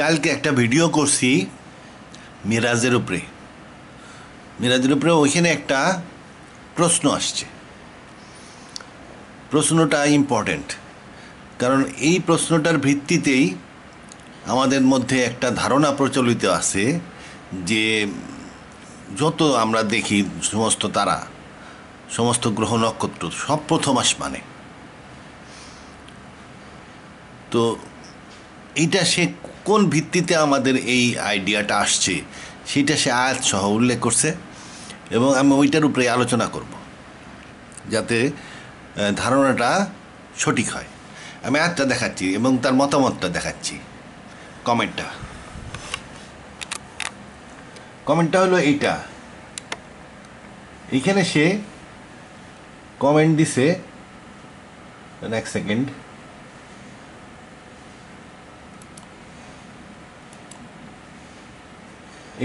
কালকে একটা ভিডিও করছি মিরাজের উপরে মিরাজের উপরে ওইখানে একটা প্রশ্ন আসছে প্রশ্নটা ইম্পর্ট্যান্ট কারণ এই প্রশ্নটার ভিত্তিতেই আমাদের মধ্যে একটা ধারণা প্রচলিত আছে যে যত আমরা দেখি সমস্ত তারা সমস্ত গ্রহ নক্ষত্র সব প্রথম মানে তো এটা সে কোন ভিত্তিতে আমাদের এই আইডিয়াটা আসছে সেটা সে সহ উল্লেখ করছে এবং আমি ওইটার উপরে আলোচনা করব যাতে ধারণাটা সঠিক হয় আমি আয়াতটা দেখাচ্ছি এবং তার মতামতটা দেখাচ্ছি কমেন্টটা কমেন্টটা হলো এইটা এখানে সে কমেন্ট দিছে নেক্সট সেকেন্ড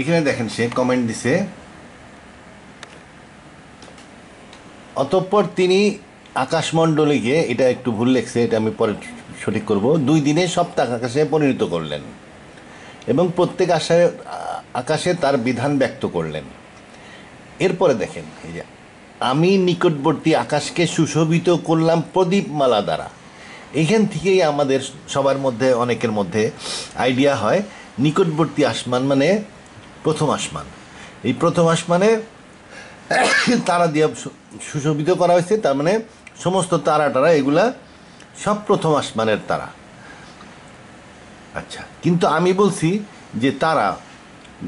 এখানে দেখেন সে কমেন্ট দিছে অতঃপর তিনি আকাশমণ্ডলীকে এটা একটু ভুল লেখছে এটা আমি পরে সঠিক করব দুই দিনে সপ্তাহ আকাশে পরিণত করলেন এবং প্রত্যেক আশায় আকাশে তার বিধান ব্যক্ত করলেন এরপরে দেখেন এই যে আমি নিকটবর্তী আকাশকে সুশোভিত করলাম প্রদীপ মালা দ্বারা এখান থেকেই আমাদের সবার মধ্যে অনেকের মধ্যে আইডিয়া হয় নিকটবর্তী আসমান মানে প্রথম আসমান এই প্রথম আসমানে তারা দিয়ে সুশোভিত করা হয়েছে তার মানে সমস্ত তারা টারা এগুলা সব প্রথম আসমানের তারা আচ্ছা কিন্তু আমি বলছি যে তারা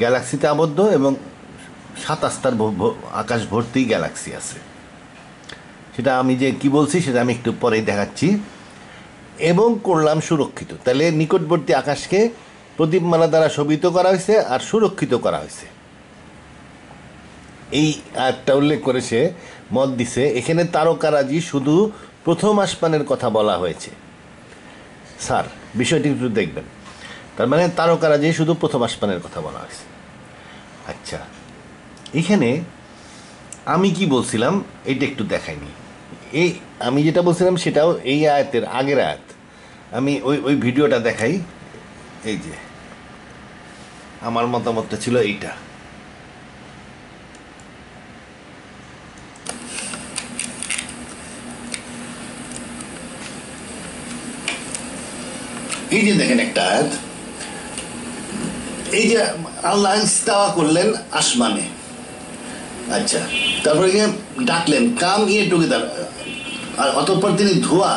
গ্যালাক্সিতে আবদ্ধ এবং সাতাশটার আকাশ ভর্তি গ্যালাক্সি আছে সেটা আমি যে কি বলছি সেটা আমি একটু পরেই দেখাচ্ছি এবং করলাম সুরক্ষিত তাহলে নিকটবর্তী আকাশকে প্রদীপমালা দ্বারা শোভিত করা হয়েছে আর সুরক্ষিত করা হয়েছে এই আয়াতটা উল্লেখ করেছে মত দিছে এখানে তারকারাজি শুধু প্রথম আসমানের কথা বলা হয়েছে স্যার বিষয়টি একটু দেখবেন তার মানে তারকারাজি শুধু প্রথম আসমানের কথা বলা হয়েছে আচ্ছা এখানে আমি কি বলছিলাম এটা একটু দেখাইনি এই আমি যেটা বলছিলাম সেটাও এই আয়াতের আগের আয়াত আমি ওই ওই ভিডিওটা দেখাই এই যে আমার মতামতটা ছিল এইটা এই যে দেখেন একটা আয়াত এই যে আল্লাহ ইস্তাওয়া করলেন আসমানে আচ্ছা তারপরে গিয়ে ডাকলেন কাম গিয়ে ঢুকে টুগেদার আর অতঃপর তিনি ধোয়া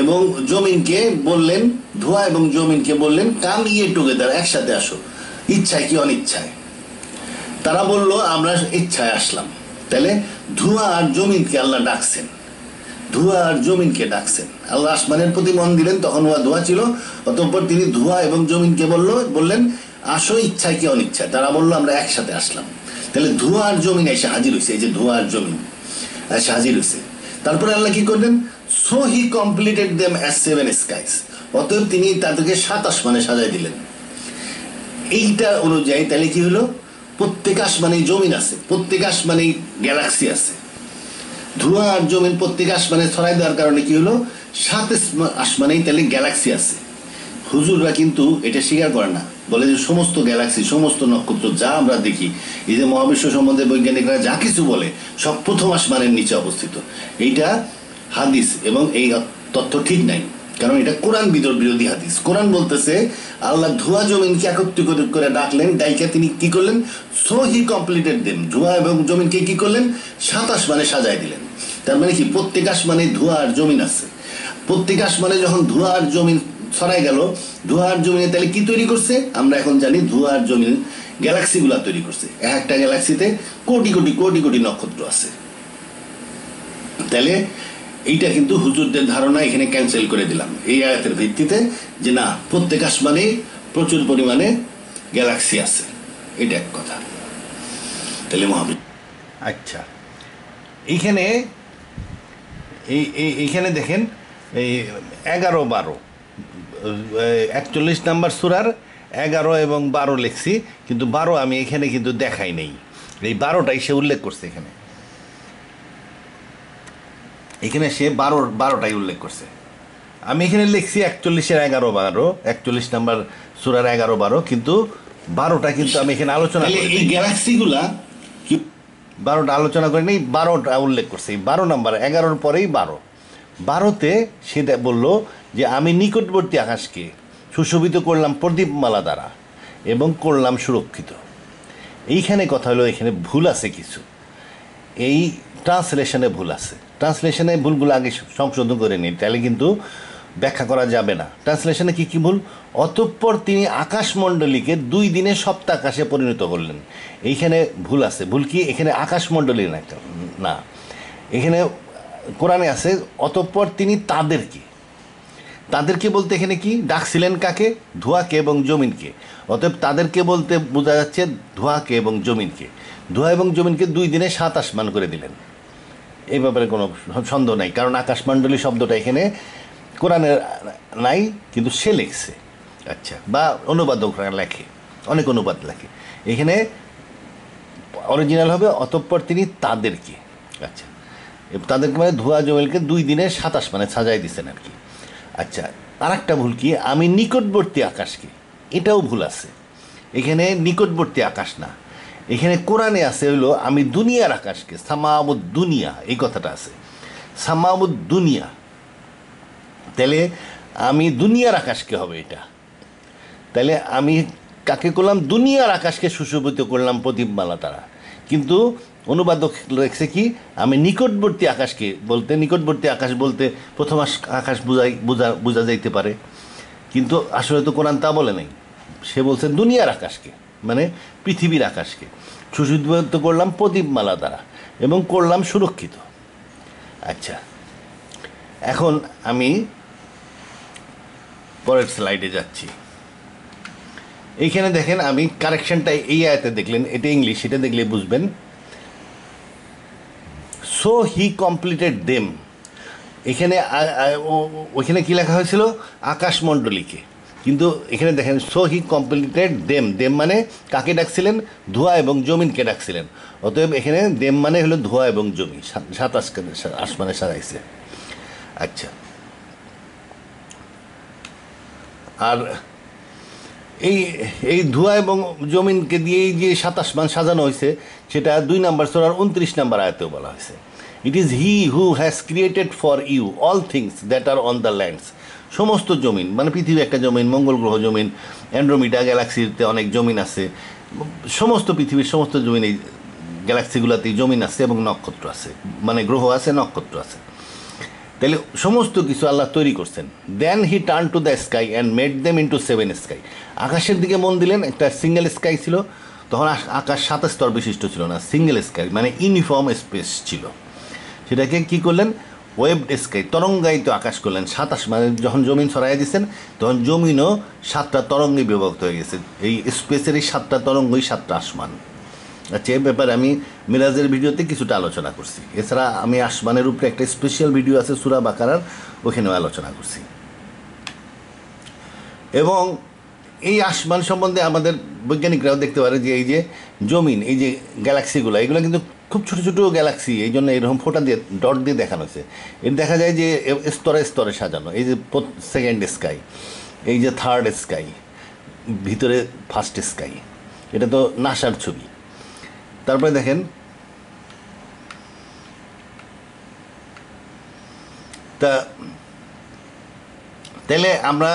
এবং জমিনকে বললেন ধোয়া এবং জমিনকে বললেন কাম ইয়ে টুগেদার একসাথে আসো ইচ্ছায় কি অনিচ্ছায় তারা বলল আমরা ইচ্ছায় আসলাম তাহলে ধোঁয়া আর জমিনকে আল্লাহ ডাকছেন ধুয়া আর জমিনকে ডাকছেন আল্লাহ আসমানের প্রতি মন দিলেন তখন ওয়া ধোঁয়া ছিল অতঃপর তিনি ধোঁয়া এবং জমিনকে বলল বললেন আসো ইচ্ছায় কি অনিচ্ছায় তারা বললো আমরা একসাথে আসলাম তাহলে ধোঁয়া আর জমিন এসে হাজির হয়েছে এই যে ধোঁয়া আর জমিন এসে হাজির হয়েছে তারপরে আল্লাহ কি করলেন so he completed them as seven skies অতএব তিনি তাদেরকে সাত আসমানে সাজাই দিলেন এইটা অনুযায়ী তাহলে কি হলো প্রত্যেকাশ মানে জমিন আছে প্রত্যেকাশ মানে গ্যালাক্সি আছে ধুয়া আর জমিন প্রত্যেকাশ মানে ছড়াই দেওয়ার কারণে কি হলো সাত মানেই তাহলে গ্যালাক্সি আছে হুজুররা কিন্তু এটা স্বীকার করে না বলে যে সমস্ত গ্যালাক্সি সমস্ত নক্ষত্র যা আমরা দেখি এই যে মহাবিশ্ব সম্বন্ধে বৈজ্ঞানিকরা যা কিছু বলে সব প্রথম আসমানের নিচে অবস্থিত এইটা হাদিস এবং এই তথ্য ঠিক নাই কারণ এটা কোরআন বিদর বিরোধী হাদিস কোরআন বলতেছে আল্লাহ ধোয়া জমিনকে একত্রিত করে ডাকলেন ডাইকে তিনি কি করলেন সহি কমপ্লিটেড দেন ধোয়া এবং জমিনকে কি করলেন সাত আসমানে সাজাই দিলেন তার মানে কি প্রত্যেক আসমানে ধোয়া আর জমিন আছে প্রত্যেক আসমানে যখন ধোয়া আর জমিন ছড়াই গেল ধোয়া আর জমিনে তাহলে কি তৈরি করছে আমরা এখন জানি ধোয়া আর জমিন গ্যালাক্সিগুলো তৈরি করছে এক একটা গ্যালাক্সিতে কোটি কোটি কোটি কোটি নক্ষত্র আছে তাহলে এইটা কিন্তু হুজুরদের ধারণা এখানে ক্যান্সেল করে দিলাম এই আয়াতের ভিত্তিতে যে না প্রত্যেক আসমানে প্রচুর পরিমাণে গ্যালাক্সি আছে এটা এক কথা তাহলে মহাবীর আচ্ছা এইখানে এই এইখানে দেখেন এই এগারো বারো একচল্লিশ নাম্বার সুরার এগারো এবং বারো লেখছি কিন্তু বারো আমি এখানে কিন্তু দেখাই নেই এই বারোটাই সে উল্লেখ করছে এখানে এখানে সে বারো বারোটাই উল্লেখ করছে আমি এখানে লিখছি একচল্লিশের এগারো বারো একচল্লিশ নাম্বার সুরার এগারো বারো কিন্তু বারোটা কিন্তু আমি এখানে আলোচনা এই গ্যালাক্সিগুলা বারোটা আলোচনা করে নেই বারোটা উল্লেখ এই বারো নাম্বার এগারোর পরেই বারো বারোতে সে বলল যে আমি নিকটবর্তী আকাশকে সুশোভিত করলাম প্রদীপমালা দ্বারা এবং করলাম সুরক্ষিত এইখানে কথা হলো এখানে ভুল আছে কিছু এই ট্রান্সলেশনে ভুল আছে ট্রান্সলেশনে ভুলগুলো আগে সংশোধন করে নিন তাহলে কিন্তু ব্যাখ্যা করা যাবে না ট্রান্সলেশনে কী কী ভুল অতঃপর তিনি আকাশমণ্ডলীকে দুই দিনে সপ্তাকাশে পরিণত করলেন এইখানে ভুল আছে ভুল কি এখানে আকাশমণ্ডলী না না এখানে কোরআনে আছে অতঃপর তিনি তাদেরকে তাদেরকে বলতে এখানে কি ডাকছিলেন কাকে ধোয়াকে এবং জমিনকে অতএব তাদেরকে বলতে বোঝা যাচ্ছে ধোয়াকে এবং জমিনকে ধোয়া এবং জমিনকে দুই দিনে সাত আসমান করে দিলেন এই ব্যাপারে কোনো সন্দেহ নাই কারণ আকাশমণ্ডলী শব্দটা এখানে কোরআনের নাই কিন্তু সে লিখছে আচ্ছা বা অনুবাদকরা লেখে অনেক অনুবাদ লেখে এখানে অরিজিনাল হবে অতঃপর তিনি তাদেরকে আচ্ছা তাদেরকে মানে ধোয়া জমেলকে দুই দিনে সাতাশ মানে সাজাই দিচ্ছেন আর কি আচ্ছা আর একটা ভুল কি আমি নিকটবর্তী আকাশকে এটাও ভুল আছে এখানে নিকটবর্তী আকাশ না এখানে কোরআনে আছে হলো আমি দুনিয়ার আকাশকে সামাউদ দুনিয়া এই কথাটা আছে সামাউদ দুনিয়া তাহলে আমি দুনিয়ার আকাশকে হবে এটা তাহলে আমি কাকে করলাম দুনিয়ার আকাশকে সুশোভিত করলাম মালা তারা কিন্তু অনুবাদক লেখছে কি আমি নিকটবর্তী আকাশকে বলতে নিকটবর্তী আকাশ বলতে প্রথম আকাশ বোঝাই বোঝা বোঝা যাইতে পারে কিন্তু আসলে তো কোরআন তা বলে নাই সে বলছে দুনিয়ার আকাশকে মানে পৃথিবীর আকাশকে সুসুদ্ধ করলাম প্রদীপমালা দ্বারা এবং করলাম সুরক্ষিত আচ্ছা এখন আমি পরের স্লাইডে যাচ্ছি এইখানে দেখেন আমি কারেকশনটা এই আয়তে দেখলেন এটা ইংলিশ এটা দেখলে বুঝবেন সো হি কমপ্লিটেড দেম এখানে ওইখানে কী লেখা হয়েছিল আকাশমণ্ডলীকে কিন্তু এখানে দেখেন so he completed them them মানে কাকে ডাকছিলেন ধোয়া এবং জমিনকে ডাকছিলেন অতএব এখানে দেম মানে হলো ধোয়া এবং জমি সাতাশ আশ মানে সারাইছে আচ্ছা আর এই এই ধোয়া এবং জমিনকে দিয়ে যে সাতাশ মান সাজানো হয়েছে সেটা দুই নম্বর সোরার উনত্রিশ নম্বর আয়তেও বলা হয়েছে it is he who has created for you all things that are on the lands সমস্ত জমিন মানে পৃথিবী একটা জমিন মঙ্গল গ্রহ জমিন অ্যান্ড্রোমিডা গ্যালাক্সিতে অনেক জমিন আছে সমস্ত পৃথিবীর সমস্ত জমিন এই গ্যালাক্সিগুলোতেই জমিন আছে এবং নক্ষত্র আছে মানে গ্রহ আছে নক্ষত্র আছে তাহলে সমস্ত কিছু আল্লাহ তৈরি করছেন then he turn to the sky and made them into seven sky আকাশের দিকে মন দিলেন একটা সিঙ্গেল স্কাই ছিল তখন আকাশ সাত স্তর বিশিষ্ট ছিল না সিঙ্গেল স্কাই মানে ইউনিফর্ম স্পেস ছিল সেটাকে কি করলেন ওয়েব ডেস্কে তরঙ্গায়িত আকাশ করলেন সাতাশ মানে যখন জমিন সরাই দিচ্ছেন তখন জমিনও সাতটা তরঙ্গে বিভক্ত হয়ে গেছে এই স্পেসের এই সাতটা তরঙ্গই সাতটা আসমান আচ্ছা এই ব্যাপারে আমি মিরাজের ভিডিওতে কিছুটা আলোচনা করছি এছাড়া আমি আসমানের উপরে একটা স্পেশাল ভিডিও আছে সুরা বাকারার ওখানেও আলোচনা করছি এবং এই আসমান সম্বন্ধে আমাদের বৈজ্ঞানিকরাও দেখতে পারে যে এই যে জমিন এই যে গ্যালাক্সিগুলো এগুলো কিন্তু খুব ছোটো ছোটো গ্যালাক্সি এই জন্য এরকম ফোটা দিয়ে ডট দিয়ে দেখানো হয়েছে এর দেখা যায় যে স্তরে স্তরে সাজানো এই যে সেকেন্ড স্কাই এই যে থার্ড স্কাই ভিতরে ফার্স্ট স্কাই এটা তো নাসার ছবি তারপরে দেখেন তা তাহলে আমরা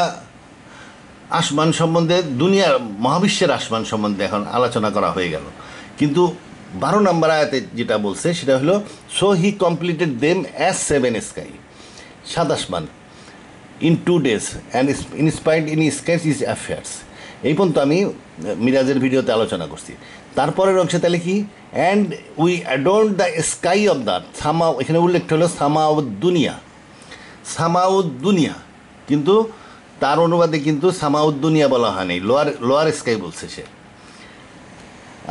আসমান সম্বন্ধে দুনিয়ার মহাবিশ্বের আসমান সম্বন্ধে এখন আলোচনা করা হয়ে গেল কিন্তু বারো নম্বর আয়াতে যেটা বলছে সেটা হলো so he completed them as seven sky সাতাশ মান in two days and inspired in sketch is affairs এই পর্যন্ত আমি মিরাজের ভিডিওতে আলোচনা করছি তারপরের অংশে তাহলে কি and we adorned the sky of the সামা এখানে উল্লেখ হলো সামাউদ্দুনিয়া দুনিয়া দুনিয়া কিন্তু তার অনুবাদে কিন্তু সামাউদ্দুনিয়া বলা হয়নি লোয়ার লোয়ার স্কাই বলছে সে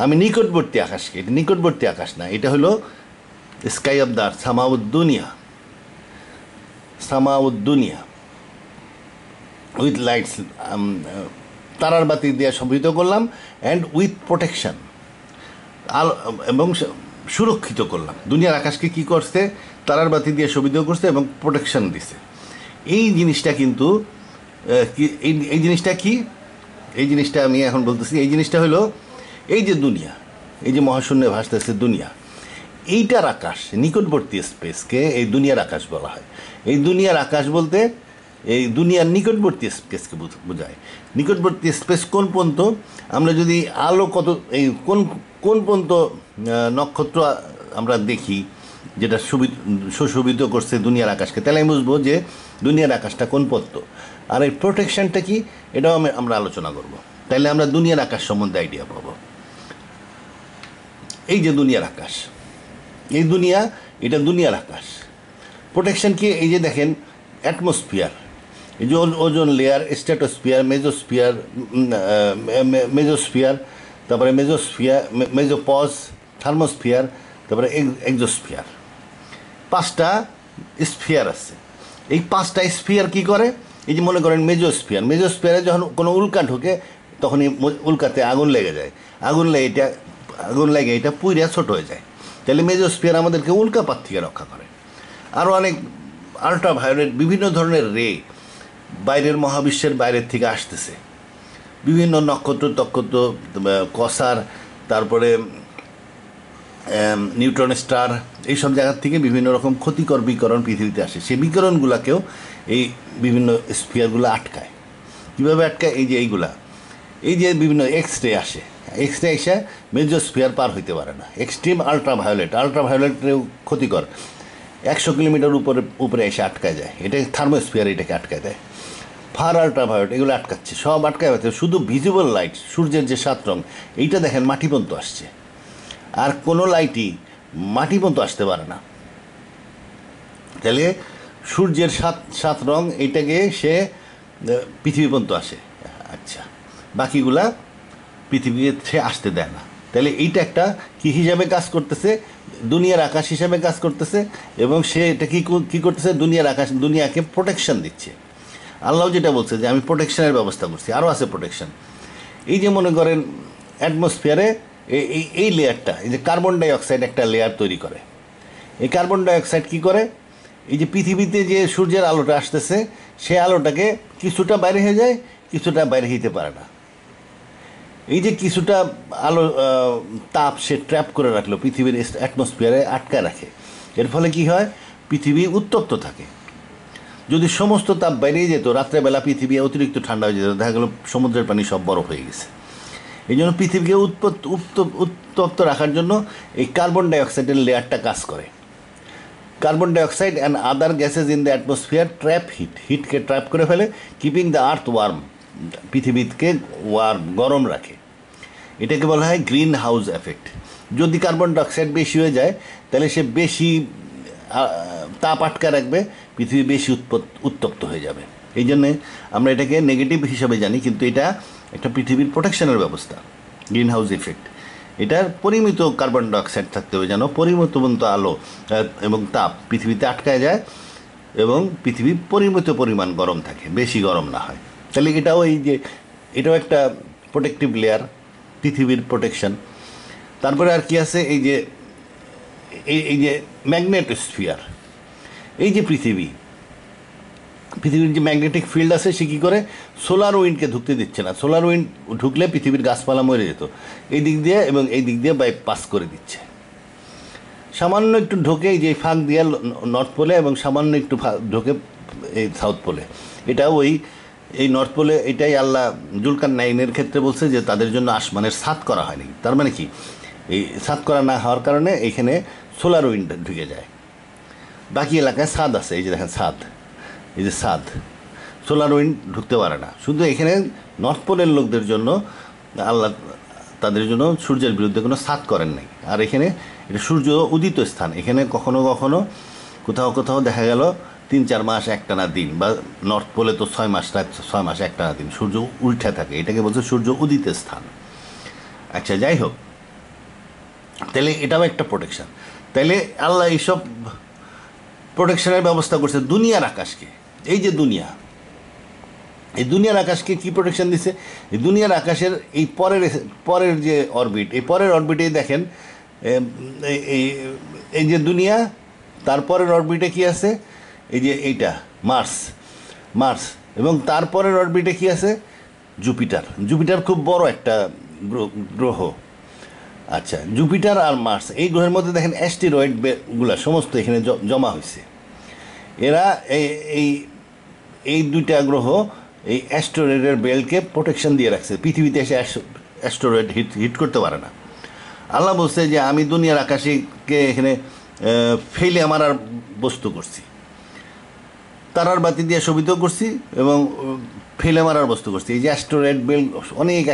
আমি নিকটবর্তী আকাশকে এটা নিকটবর্তী আকাশ না এটা হলো স্কাই অব দ্য সামাউদ্দুনিয়া সামাউদ্দুনিয়া উইথ লাইটস um, uh, তারার বাতি দিয়ে সমৃদ্ধ করলাম অ্যান্ড উইথ প্রোটেকশান আলো এবং সুরক্ষিত করলাম দুনিয়ার আকাশকে কি করছে তারার বাতি দিয়ে শোভিত করছে এবং প্রোটেকশান দিছে এই জিনিসটা কিন্তু এই জিনিসটা কি এই জিনিসটা আমি এখন বলতেছি এই জিনিসটা হলো এই যে দুনিয়া এই যে মহাশূন্যে ভাসতেছে দুনিয়া এইটার আকাশ নিকটবর্তী স্পেসকে এই দুনিয়ার আকাশ বলা হয় এই দুনিয়ার আকাশ বলতে এই দুনিয়ার নিকটবর্তী স্পেসকে বোঝায় নিকটবর্তী স্পেস কোন পর্যন্ত আমরা যদি আলো কত এই কোন কোন পর্যন্ত নক্ষত্র আমরা দেখি যেটা সুবি সুশোভিত করছে দুনিয়ার আকাশকে তাহলে আমি বুঝবো যে দুনিয়ার আকাশটা কোন পত্র আর এই প্রোটেকশানটা কি এটাও আমি আমরা আলোচনা করব তাহলে আমরা দুনিয়ার আকাশ সম্বন্ধে আইডিয়া পাবো এই যে দুনিয়ার আকাশ এই দুনিয়া এটা দুনিয়ার আকাশ প্রোটেকশন কি এই যে দেখেন অ্যাটমসফিয়ার এই যে ওজন লেয়ার স্ট্যাটোস্ফিয়ার মেজোস্ফিয়ার মেজোস্ফিয়ার তারপরে মেজোস্ফিয়ার মেজোপজ থার্মোস্ফিয়ার তারপরে একজোস্ফিয়ার পাঁচটা স্ফিয়ার আছে এই পাঁচটা স্ফিয়ার কি করে এই যে মনে করেন মেজোস্ফিয়ার মেজোস্ফিয়ারে যখন কোনো উল্কা ঢুকে তখনই উল্কাতে আগুন লেগে যায় আগুন লেগে এটা আগুন লাগে এটা পুইরা ছোট হয়ে যায় তাহলে মেজোস্পিয়ার আমাদেরকে উল্কাপাত থেকে রক্ষা করে আরও অনেক আল্ট্রাভায়োলেট বিভিন্ন ধরনের রে বাইরের মহাবিশ্বের বাইরের থেকে আসতেছে বিভিন্ন নক্ষত্র তক্ষত্র কসার তারপরে নিউট্রন স্টার এইসব জায়গার থেকে বিভিন্ন রকম ক্ষতিকর বিকরণ পৃথিবীতে আসে সেই বিকরণগুলোকেও এই বিভিন্ন স্পিয়ারগুলো আটকায় কীভাবে আটকায় এই যে এইগুলা এই যে বিভিন্ন এক্স রে আসে এক্সরে এসে মেজোস্ফিয়ার পার হইতে পারে না এক্সট্রিম আল্ট্রাভায়োলেট আলট্রাভায়োলেটেও ক্ষতিকর একশো কিলোমিটার উপরে উপরে এসে আটকায় যায় এটা থার্মোস্ফিয়ার এটাকে আটকায় দেয় ফার আল্ট্রাভায়োলেট এগুলো আটকাচ্ছে সব আটকায় যাচ্ছে শুধু ভিজিবল লাইট সূর্যের যে সাত রং এইটা দেখেন মাটি পর্যন্ত আসছে আর কোনো লাইটই মাটি পর্যন্ত আসতে পারে না তাহলে সূর্যের সাত সাত রং এইটাকে সে পৃথিবী পর্যন্ত আসে আচ্ছা বাকিগুলা পৃথিবীতে আসতে দেয় না তাহলে এইটা একটা কি হিসাবে কাজ করতেছে দুনিয়ার আকাশ হিসাবে কাজ করতেছে এবং সে এটা কি কী করতেছে দুনিয়ার আকাশ দুনিয়াকে প্রোটেকশন দিচ্ছে আল্লাহ যেটা বলছে যে আমি প্রোটেকশনের ব্যবস্থা করছি আরও আছে প্রোটেকশন এই যে মনে করেন অ্যাটমসফিয়ারে এই এই লেয়ারটা এই যে কার্বন ডাইঅক্সাইড একটা লেয়ার তৈরি করে এই কার্বন ডাইঅক্সাইড কি করে এই যে পৃথিবীতে যে সূর্যের আলোটা আসতেছে সে আলোটাকে কিছুটা বাইরে হয়ে যায় কিছুটা বাইরে হইতে পারে না এই যে কিছুটা আলো তাপ সে ট্র্যাপ করে রাখলো পৃথিবীর অ্যাটমসফিয়ারে আটকায় রাখে এর ফলে কি হয় পৃথিবী উত্তপ্ত থাকে যদি সমস্ত তাপ বেরিয়ে যেত রাত্রেবেলা পৃথিবী অতিরিক্ত ঠান্ডা হয়ে যেত দেখা গেল সমুদ্রের পানি সব বরফ হয়ে গেছে এই জন্য পৃথিবীকে উত্তপ্ত রাখার জন্য এই কার্বন ডাইঅক্সাইডের লেয়ারটা কাজ করে carbon dioxide and other gases in the atmosphere trap heat হিটকে ট্র্যাপ করে ফেলে কিপিং দ্য আর্থ ওয়ার্ম পৃথিবীকে ওয়ার গরম রাখে এটাকে বলা হয় গ্রিন হাউস এফেক্ট যদি কার্বন ডাইঅক্সাইড বেশি হয়ে যায় তাহলে সে বেশি তাপ আটকা রাখবে পৃথিবী বেশি উত্তপ্ত হয়ে যাবে এই জন্যে আমরা এটাকে নেগেটিভ হিসাবে জানি কিন্তু এটা একটা পৃথিবীর প্রোটেকশনের ব্যবস্থা গ্রিন হাউস ইফেক্ট এটার পরিমিত কার্বন ডাইঅক্সাইড থাকতে হবে যেন পরিমিতবন্ত আলো এবং তাপ পৃথিবীতে আটকায় যায় এবং পৃথিবী পরিমিত পরিমাণ গরম থাকে বেশি গরম না হয় তাহলে এটাও এই যে এটাও একটা প্রোটেকটিভ লেয়ার পৃথিবীর প্রোটেকশন তারপরে আর কি আছে এই যে এই যে ম্যাগনেটোস্ফিয়ার এই যে পৃথিবী পৃথিবীর যে ম্যাগনেটিক ফিল্ড আছে সে কী করে সোলার উইন্ডকে ঢুকতে দিচ্ছে না সোলার উইন্ড ঢুকলে পৃথিবীর গাছপালা মরে যেত এই দিক দিয়ে এবং এই দিক দিয়ে বাই পাস করে দিচ্ছে সামান্য একটু ঢোকে যে ফাঁক দিয়ে নর্থ পোলে এবং সামান্য একটু ঢোকে এই সাউথ পোলে এটাও ওই এই নর্থ পোলে এটাই আল্লাহ জুলকার নাইনের ক্ষেত্রে বলছে যে তাদের জন্য আসমানের সাত করা হয়নি তার মানে কি এই সাত করা না হওয়ার কারণে এখানে সোলার উইন্ড ঢুকে যায় বাকি এলাকায় সাদ আছে এই যে দেখেন সাদ এই যে সাদ সোলার উইন্ড ঢুকতে পারে না শুধু এখানে নর্থ পোলের লোকদের জন্য আল্লাহ তাদের জন্য সূর্যের বিরুদ্ধে কোনো সাত করেন নাই আর এখানে এটা সূর্য উদিত স্থান এখানে কখনো কখনো কোথাও কোথাও দেখা গেল তিন চার মাস একটানা দিন বা নর্থ পোলে তো ছয় মাস ছয় মাস একটানা দিন সূর্য উল্টে থাকে এটাকে বলছে সূর্য উদিতের স্থান আচ্ছা যাই হোক তাহলে এটাও একটা প্রোটেকশান তাহলে আল্লাহ এইসব প্রোটেকশনের ব্যবস্থা করছে দুনিয়ার আকাশকে এই যে দুনিয়া এই দুনিয়ার আকাশকে কি প্রোটেকশন দিছে এই দুনিয়ার আকাশের এই পরের পরের যে অরবিট এই পরের অরবিটেই দেখেন এই এই যে দুনিয়া তারপরের অরবিটে কি আছে এই যে এইটা মার্স মার্স এবং তারপরের অরবিটে কি আছে জুপিটার জুপিটার খুব বড় একটা গ্রহ আচ্ছা জুপিটার আর মার্স এই গ্রহের মধ্যে দেখেন অ্যাস্টিরয়েডগুলো সমস্ত এখানে জমা হয়েছে এরা এই এই দুইটা গ্রহ এই অ্যাস্টোরয়েডের বেলকে প্রোটেকশন দিয়ে রাখছে পৃথিবীতে এসে অ্যাস্টোরয়েড হিট হিট করতে পারে না আল্লাহ বলছে যে আমি দুনিয়ার আকাশিকে এখানে ফেলে আমার আর বস্তু করছি তারার বাতি দিয়ে শোভিত করছি এবং ফেলে মারার বস্তু করছি এই যে অ্যাস্টোরেড বেল্ট অনেক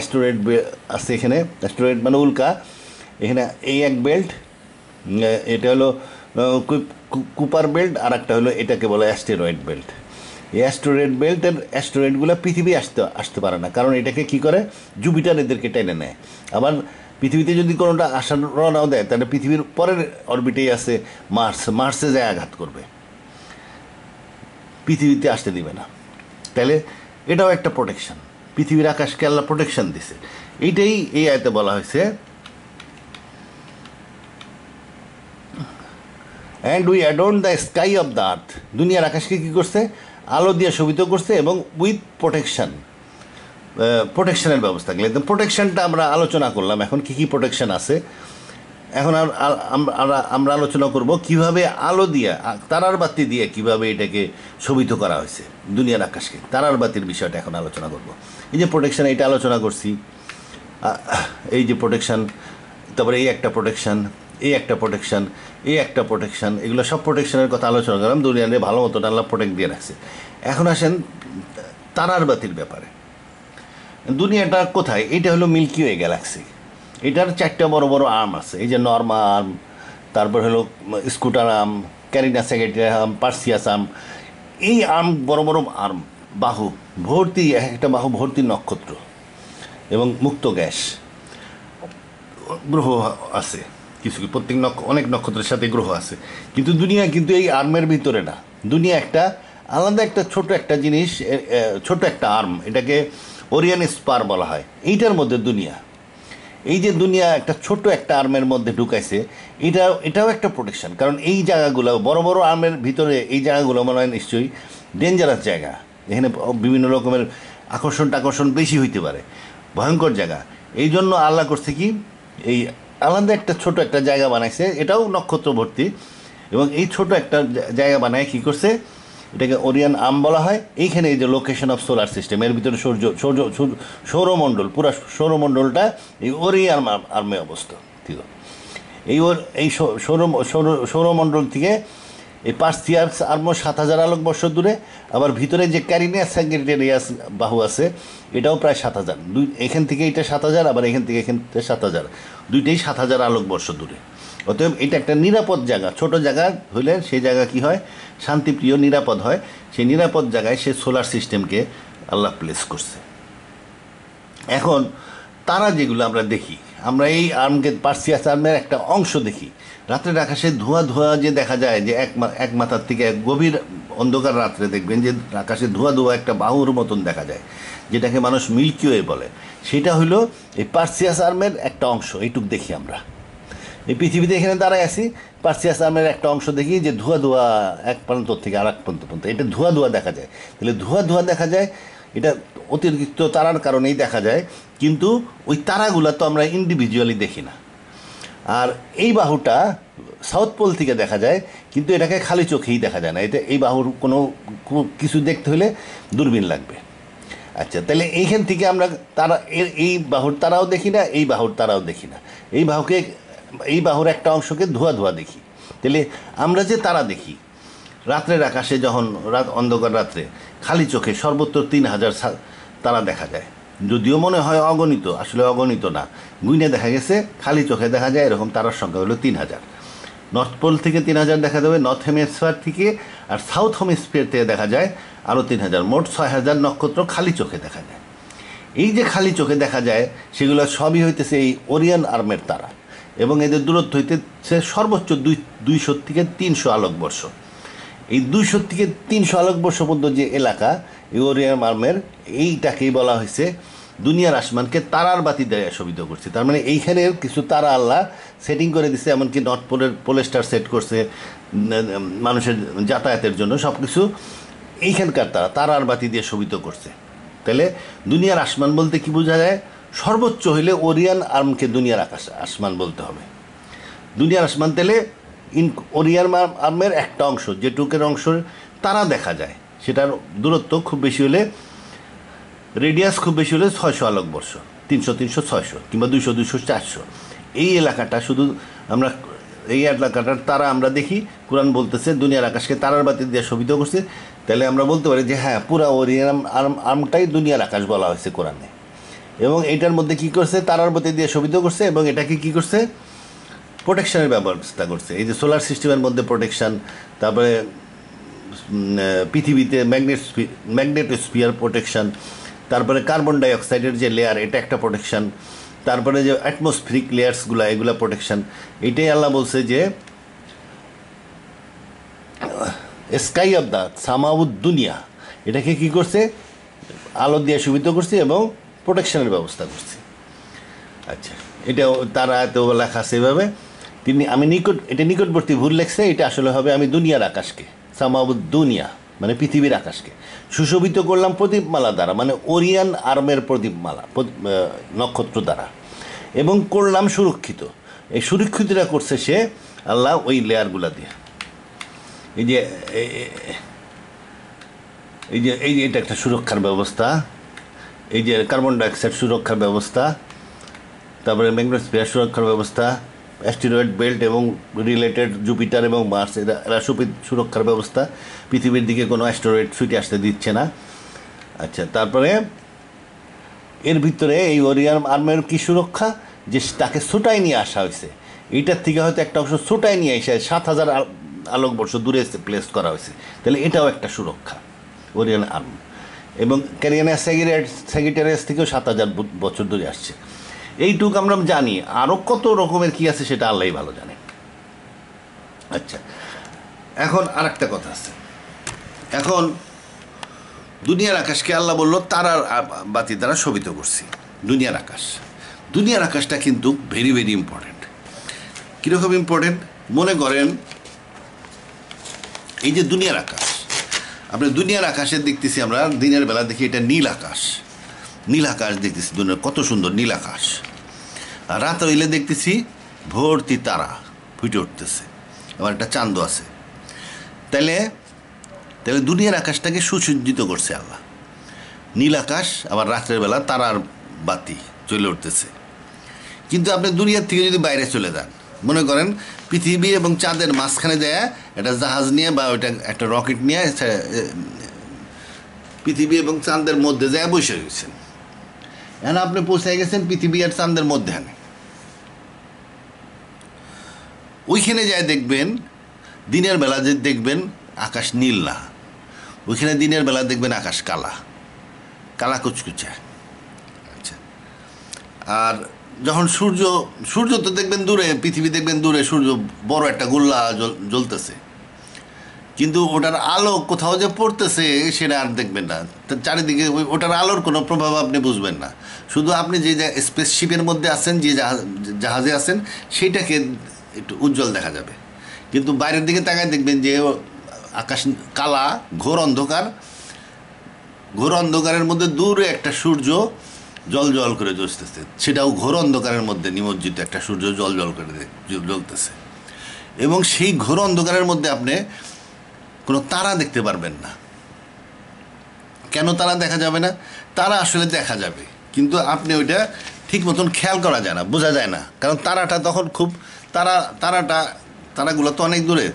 বেল আছে এখানে অ্যাস্টোরেড মানে উল্কা এখানে এই এক বেল্ট এটা হলো কুপার বেল্ট আর একটা হলো এটাকে বলে অ্যাস্টেরয়েড বেল্ট এই অ্যাস্টোরেড বেল্টের অ্যাস্টোরেডগুলো পৃথিবী আসতে আসতে পারে না কারণ এটাকে কি করে জুপিটার এদেরকে টেনে নেয় আবার পৃথিবীতে যদি কোনোটা আসার রওনাও দেয় তাহলে পৃথিবীর পরের অরবিটেই আছে মার্স মার্সে যায় আঘাত করবে পৃথিবীতে আসতে দিবে না তাহলে এটাও একটা প্রোটেকশন পৃথিবীর আকাশকে আল্লাহ প্রোটেকশন দিছে এইটাই এই আয়তে বলা হয়েছে and we adorned the sky of the earth দুনিয়ার আকাশকে কী করছে আলো দিয়ে শোভিত করছে এবং উইথ প্রোটেকশন প্রোটেকশনের ব্যবস্থা গেলে প্রোটেকশনটা আমরা আলোচনা করলাম এখন কী কী প্রোটেকশন আছে এখন আর আমরা আলোচনা করব কিভাবে আলো দিয়া তারার বাতি দিয়ে কিভাবে এটাকে শোভিত করা হয়েছে দুনিয়ার আকাশকে তারার বাতির বিষয়টা এখন আলোচনা করব এই যে প্রোটেকশান এটা আলোচনা করছি এই যে প্রোটেকশান তারপরে এই একটা প্রোটেকশান এই একটা প্রোটেকশান এই একটা প্রোটেকশান এগুলো সব প্রোটেকশানের কথা আলোচনা করলাম নিয়ে ভালো মতো আল্লাহ প্রোটেক্ট দিয়ে রাখছে এখন আসেন তারার বাতির ব্যাপারে দুনিয়াটা কোথায় এটা হলো মিল্কিওয়ে গ্যালাক্সি এটার চারটা বড় বড় আর্ম আছে এই যে নর্ম আর্ম তারপর হলো স্কুটার আর্ম ক্যারিনা সেক্রেটারি আর্ম পার্সিয়াস আর্ম এই আর্ম বড় বড় আর্ম বাহু ভর্তি একটা বাহু ভর্তি নক্ষত্র এবং মুক্ত গ্যাস গ্রহ আছে কিছু প্রত্যেক অনেক নক্ষত্রের সাথে গ্রহ আছে কিন্তু দুনিয়া কিন্তু এই আর্মের ভিতরে না দুনিয়া একটা আলাদা একটা ছোট একটা জিনিস ছোট একটা আর্ম এটাকে ওরিয়ান স্পার বলা হয় এইটার মধ্যে দুনিয়া এই যে দুনিয়া একটা ছোট একটা আর্মের মধ্যে ঢুকাইছে এটা এটাও একটা প্রোটেকশন কারণ এই জায়গাগুলো বড় বড় আর্মের ভিতরে এই জায়গাগুলো মনে হয় নিশ্চয়ই ডেঞ্জারাস জায়গা এখানে বিভিন্ন রকমের আকর্ষণ টাকর্ষণ বেশি হইতে পারে ভয়ঙ্কর জায়গা এই জন্য আল্লাহ করছে কি এই আলাদা একটা ছোট একটা জায়গা বানাইছে এটাও নক্ষত্র ভর্তি এবং এই ছোট একটা জায়গা বানায় কী করছে এটাকে ওরিয়ান আম বলা হয় এইখানে এই যে লোকেশন অফ সোলার সিস্টেম এর ভিতরে সূর্য সূর্য সৌরমণ্ডল পুরা সৌরমণ্ডলটা এই ওরিয়ান আর্মে ঠিক এই ওর এই সৌর সৌর সৌরমণ্ডল থেকে এই পার্সিয়ার্স আর্ম সাত হাজার আলোক বর্ষ দূরে আবার ভিতরে যে ক্যারিনিয়া স্যাঙ্গেটেরিয়াস বাহু আছে এটাও প্রায় সাত হাজার দুই এখান থেকে এটা সাত হাজার আবার এখান থেকে এখান থেকে সাত হাজার দুইটাই সাত হাজার আলোক বর্ষ দূরে অতএব এটা একটা নিরাপদ জায়গা ছোট জায়গা হলে সেই জায়গা কি হয় শান্তিপ্রিয় নিরাপদ হয় সেই নিরাপদ জায়গায় সে সোলার সিস্টেমকে আল্লাহ প্লেস করছে এখন তারা যেগুলো আমরা দেখি আমরা এই আর্মকে পার্সিয়াস আর্মের একটা অংশ দেখি রাত্রে আকাশে ধোঁয়া ধোঁয়া যে দেখা যায় যে এক এক মাথার থেকে এক গভীর অন্ধকার রাত্রে দেখবেন যে আকাশে ধোঁয়া ধোঁয়া একটা বাহুর মতন দেখা যায় যেটাকে মানুষ মিল্কিওয়ে বলে সেটা হলো এই পার্সিয়াস আর্মের একটা অংশ এইটুক দেখি আমরা এই পৃথিবীতে এখানে দাঁড়ায় আছি পার্সিয়াস আমের একটা অংশ দেখি যে ধোয়া ধোয়া এক প্রান্ত থেকে আর এক প্রান্ত পর্যন্ত এটা ধোয়া ধোয়া দেখা যায় তাহলে ধোয়া ধোয়া দেখা যায় এটা অতিরিক্ত তারার কারণেই দেখা যায় কিন্তু ওই তারাগুলো তো আমরা ইন্ডিভিজুয়ালি দেখি না আর এই বাহুটা সাউথ পোল থেকে দেখা যায় কিন্তু এটাকে খালি চোখেই দেখা যায় না এটা এই বাহুর কোনো কিছু দেখতে হলে দূরবীন লাগবে আচ্ছা তাহলে এইখান থেকে আমরা তারা এই বাহুর তারাও দেখি না এই বাহুর তারাও দেখি না এই বাহুকে এই বাহুর একটা অংশকে ধোয়া ধোয়া দেখি তাহলে আমরা যে তারা দেখি রাত্রের আকাশে যখন রাত অন্ধকার রাত্রে খালি চোখে সর্বত্র তিন হাজার তারা দেখা যায় যদিও মনে হয় অগণিত আসলে অগণিত না গুইনে দেখা গেছে খালি চোখে দেখা যায় এরকম তারার সংখ্যা হলো তিন হাজার নর্থ পোল থেকে তিন হাজার দেখা যাবে নর্থ হেমিস্ফিয়ার থেকে আর সাউথ হেমিস্ফিয়ার থেকে দেখা যায় আরও তিন হাজার মোট ছয় হাজার নক্ষত্র খালি চোখে দেখা যায় এই যে খালি চোখে দেখা যায় সেগুলো সবই হইতেছে এই ওরিয়ান আর্মের তারা এবং এদের দূরত্ব হইতেছে সর্বোচ্চ দুই দুইশো থেকে তিনশো আলোকবর্ষ এই দুইশো থেকে তিনশো আলোকবর্ষ পর্যন্ত যে এলাকা ইউরিয়াম আর্মের এইটাকেই বলা হয়েছে দুনিয়ার আসমানকে তারার বাতি দেওয়া শোভিত করছে তার মানে এইখানে কিছু তারা আল্লাহ সেটিং করে দিছে এমনকি নর্থ পোলের পোলেস্টার সেট করছে মানুষের যাতায়াতের জন্য সব কিছু এইখানকার তারা তারার বাতি দিয়ে শোভিত করছে তাহলে দুনিয়ার আসমান বলতে কি বোঝা যায় সর্বোচ্চ হইলে ওরিয়ান আর্মকে দুনিয়ার আকাশ আসমান বলতে হবে দুনিয়ার আসমান তেলে ইন ওরিয়ান আর্মের একটা অংশ যেটুকের অংশ তারা দেখা যায় সেটার দূরত্ব খুব বেশি হলে রেডিয়াস খুব বেশি হলে ছয়শো আলোকবর্ষ তিনশো তিনশো ছয়শো কিংবা দুশো দুশো চারশো এই এলাকাটা শুধু আমরা এই এলাকাটার তারা আমরা দেখি কোরআন বলতেছে দুনিয়ার আকাশকে তারার বাতি দিয়ে শোভিত করছে তাহলে আমরা বলতে পারি যে হ্যাঁ পুরা ওরিয়ান আর্ম আর্মটাই দুনিয়ার আকাশ বলা হয়েছে কোরআনে এবং এটার মধ্যে কি করছে তারার মধ্যে দিয়ে শোভিত করছে এবং এটাকে কি করছে প্রোটেকশনের ব্যবস্থা করছে এই যে সোলার সিস্টেমের মধ্যে প্রোটেকশন তারপরে পৃথিবীতে ম্যাগনেট স্পিয়ার প্রোটেকশান তারপরে কার্বন ডাইঅক্সাইডের যে লেয়ার এটা একটা প্রোটেকশান তারপরে যে অ্যাটমসফিরিক লেয়ার্সগুলো এগুলো প্রোটেকশান এটাই আল্লাহ বলছে যে স্কাই অফ দ্য সামাউদ্দুনিয়া দুনিয়া এটাকে কি করছে আলো দিয়ে সুবিধা করছে এবং প্রোটেকশনের ব্যবস্থা করছি আচ্ছা এটা তারা তো লেখা আছে এভাবে তিনি আমি নিকট এটা নিকটবর্তী ভুল লেখছে এটা আসলে হবে আমি দুনিয়ার আকাশকে সামাব দুনিয়া মানে পৃথিবীর আকাশকে সুশোভিত করলাম প্রদীপমালা দ্বারা মানে ওরিয়ান আর্মের প্রদীপমালা নক্ষত্র দ্বারা এবং করলাম সুরক্ষিত এই সুরক্ষিতটা করছে সে আল্লাহ ওই লেয়ারগুলা দিয়ে এই যে এই যে এই যে এটা একটা সুরক্ষার ব্যবস্থা এই যে কার্বন ডাইঅক্সাইড সুরক্ষার ব্যবস্থা তারপরে ম্যাগনোস্ফিয়ার সুরক্ষার ব্যবস্থা অ্যাস্টিরয়েড বেল্ট এবং রিলেটেড জুপিটার এবং মার্স এরা এরা সুরক্ষার ব্যবস্থা পৃথিবীর দিকে কোনো অ্যাস্টেরয়েড ছুটে আসতে দিচ্ছে না আচ্ছা তারপরে এর ভিতরে এই ওরিয়ার আর্মের কী সুরক্ষা যে তাকে ছোটাই নিয়ে আসা হয়েছে এইটার থেকে হয়তো একটা অংশ ছোটাই নিয়ে এসে সাত হাজার আলোকবর্ষ দূরে প্লেস করা হয়েছে তাহলে এটাও একটা সুরক্ষা ওরিয়ান আর্ম এবং ক্যারিয়ানা সেগিরেট সেক্রেটারিয়াস থেকেও সাত হাজার বছর ধরে আসছে এইটুকু আমরা জানি আরও কত রকমের কি আছে সেটা আল্লাহ ভালো জানে আচ্ছা এখন আর একটা কথা আছে এখন দুনিয়ার আকাশকে আল্লাহ বলল তারার বাতি দ্বারা শোভিত করছি দুনিয়ার আকাশ দুনিয়ার আকাশটা কিন্তু ভেরি ভেরি ইম্পর্টেন্ট কীরকম ইম্পর্টেন্ট মনে করেন এই যে দুনিয়ার আকাশ আপনি দুনিয়ার আকাশের দেখতেছি আমরা দিনের বেলা দেখি এটা নীল আকাশ নীল আকাশ দেখতেছি দুনিয়ার কত সুন্দর নীল আকাশ আর রাত হইলে দেখতেছি ভর্তি তারা ফুটে উঠতেছে আবার একটা চান্দ আছে তাহলে তাহলে দুনিয়ার আকাশটাকে সুসজ্জিত করছে আল্লাহ নীল আকাশ আবার রাত্রের বেলা তারার বাতি চলে উঠতেছে কিন্তু আপনি দুনিয়ার থেকে যদি বাইরে চলে যান মনে করেন পৃথিবী এবং চাঁদের মাঝখানে যায় একটা জাহাজ নিয়ে বা ওইটা একটা রকেট নিয়ে পৃথিবী এবং চাঁদের মধ্যে যায় বসে গেছেন এখন আপনি পৌঁছে গেছেন পৃথিবী আর চাঁদের মধ্যখানে ওইখানে যায় দেখবেন দিনের বেলা যে দেখবেন আকাশ নীল না ওইখানে দিনের বেলা দেখবেন আকাশ কালা কালা কুচকুচা আচ্ছা আর যখন সূর্য সূর্য তো দেখবেন দূরে পৃথিবী দেখবেন দূরে সূর্য বড় একটা গোল্লা জ্বলতেছে কিন্তু ওটার আলো কোথাও যে পড়তেছে সেটা আর দেখবেন না চারিদিকে ওটার আলোর কোনো প্রভাব আপনি বুঝবেন না শুধু আপনি যে স্পেসশিপের মধ্যে আছেন যে জাহাজে আছেন সেইটাকে একটু উজ্জ্বল দেখা যাবে কিন্তু বাইরের দিকে তাকায় দেখবেন যে আকাশ কালা ঘোর অন্ধকার ঘোর অন্ধকারের মধ্যে দূরে একটা সূর্য জল জল করে জ্বলতেছে সেটাও ঘোর অন্ধকারের মধ্যে নিমজ্জিত একটা সূর্য জল জল করে জ্বলতেছে এবং সেই ঘোর অন্ধকারের মধ্যে আপনি কোনো তারা দেখতে পারবেন না কেন তারা দেখা যাবে না তারা আসলে দেখা যাবে কিন্তু আপনি ওইটা ঠিক মতন খেয়াল করা যায় না বোঝা যায় না কারণ তারাটা তখন খুব তারা তারাটা তারাগুলো তো অনেক দূরে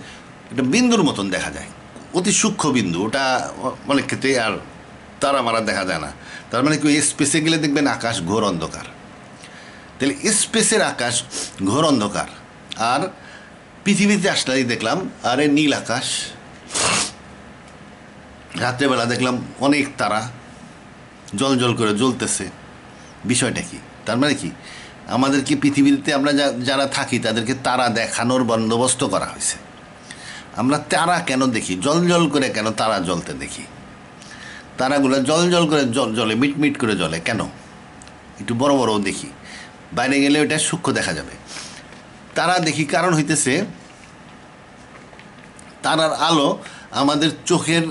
একটা বিন্দুর মতন দেখা যায় অতি সূক্ষ্ম বিন্দু ওটা অনেক ক্ষেত্রেই আর তারা মারা দেখা যায় না তার মানে কি স্পেসে গেলে দেখবেন আকাশ ঘোর অন্ধকার তাহলে স্পেসের আকাশ ঘোর অন্ধকার আর পৃথিবীতে আসলে দেখলাম আরে নীল আকাশ রাত্রেবেলা দেখলাম অনেক তারা জল জল করে জ্বলতেছে বিষয়টা কি তার মানে কি আমাদেরকে পৃথিবীতে আমরা যারা থাকি তাদেরকে তারা দেখানোর বন্দোবস্ত করা হয়েছে আমরা তারা কেন দেখি জল জল করে কেন তারা জ্বলতে দেখি তারাগুলো জল জল করে জল জলে মিটমিট করে জলে কেন একটু বড় বড়ও দেখি বাইরে গেলে ওটা সূক্ষ্ম দেখা যাবে তারা দেখি কারণ হইতেছে তারার আলো আমাদের চোখের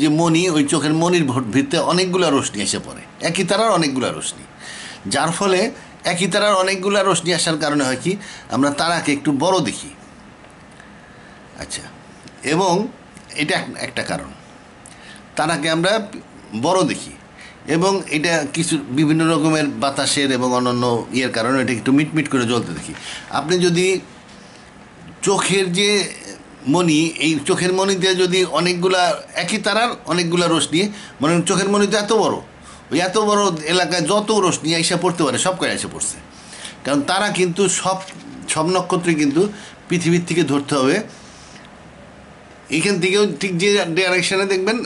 যে মণি ওই চোখের মণির ভিত্তে অনেকগুলো রোশনি এসে পড়ে একই তারার অনেকগুলো রোশনি যার ফলে একই তারার অনেকগুলো রোশনি আসার কারণে হয় কি আমরা তারাকে একটু বড় দেখি আচ্ছা এবং এটা একটা কারণ তারাকে আমরা বড় দেখি এবং এটা কিছু বিভিন্ন রকমের বাতাসের এবং অন্যান্য ইয়ের কারণে এটা একটু মিটমিট করে জ্বলতে দেখি আপনি যদি চোখের যে মণি এই চোখের মণিতে যদি অনেকগুলা একই তারার অনেকগুলা রোশনি মনে চোখের মণিতে এত বড় ওই এত বড় এলাকায় যত রোশনি এসে পড়তে পারে সব কয়ে এসে পড়ছে কারণ তারা কিন্তু সব সব নক্ষত্রে কিন্তু পৃথিবীর থেকে ধরতে হবে এখান থেকেও ঠিক যে ডাইরেকশানে দেখবেন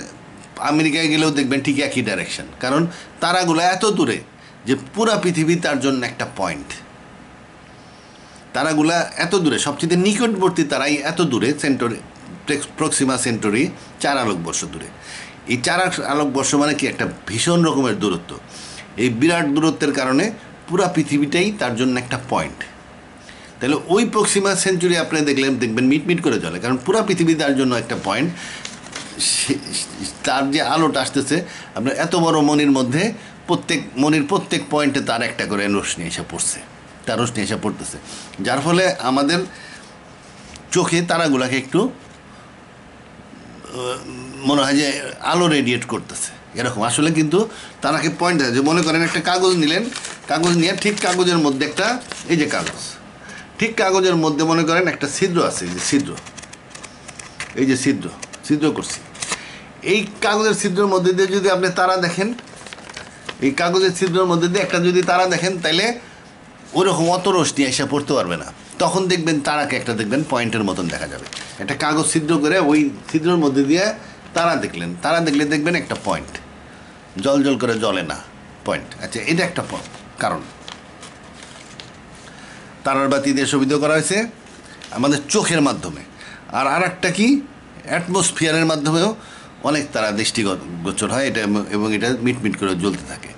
আমেরিকায় গেলেও দেখবেন ঠিক একই ডাইরেকশন কারণ তারাগুলো এত দূরে যে পুরা পৃথিবী তার জন্য একটা পয়েন্ট তারাগুলা এত দূরে সবচেয়ে নিকটবর্তী তারাই এত দূরে সেন্টরি প্রক্সিমা সেন্টরি চার আলোকবর্ষ দূরে এই চার আলোকবর্ষ মানে কি একটা ভীষণ রকমের দূরত্ব এই বিরাট দূরত্বের কারণে পুরা পৃথিবীটাই তার জন্য একটা পয়েন্ট তাহলে ওই প্রক্সিমা সেঞ্চুরি আপনি দেখলেন দেখবেন মিটমিট করে চলে কারণ পুরা পৃথিবী তার জন্য একটা পয়েন্ট তার যে আলোটা আসতেছে আপনার এত বড় মনির মধ্যে প্রত্যেক মনির প্রত্যেক পয়েন্টে তার একটা করে রোশনি এসে পড়ছে তার রোশনি এসে পড়তেছে যার ফলে আমাদের চোখে তারাগুলাকে একটু মনে হয় যে আলো রেডিয়েট করতেছে এরকম আসলে কিন্তু তারাকে পয়েন্ট আছে মনে করেন একটা কাগজ নিলেন কাগজ নিয়ে ঠিক কাগজের মধ্যে একটা এই যে কাগজ ঠিক কাগজের মধ্যে মনে করেন একটা ছিদ্র আছে এই যে ছিদ্র এই যে ছিদ্র ছিদ্র করছি এই কাগজের ছিদ্রের মধ্যে দিয়ে যদি আপনি তারা দেখেন এই কাগজের ছিদ্রের মধ্যে দিয়ে একটা যদি তারা দেখেন তাহলে ওরকম অত রশ্মি এসে পড়তে পারবে না তখন দেখবেন তারাকে একটা দেখবেন পয়েন্টের মতন দেখা যাবে একটা কাগজ ছিদ্র করে ওই ছিদ্রের মধ্যে দিয়ে তারা দেখলেন তারা দেখলে দেখবেন একটা পয়েন্ট জল জল করে জলে না পয়েন্ট আচ্ছা এটা একটা কারণ তারার বাতি দিয়ে শোভিত করা হয়েছে আমাদের চোখের মাধ্যমে আর আর একটা কি অ্যাটমসফিয়ারের মাধ্যমেও অনেক তারা গোচর হয় এটা এবং এটা মিটমিট করে জ্বলতে থাকে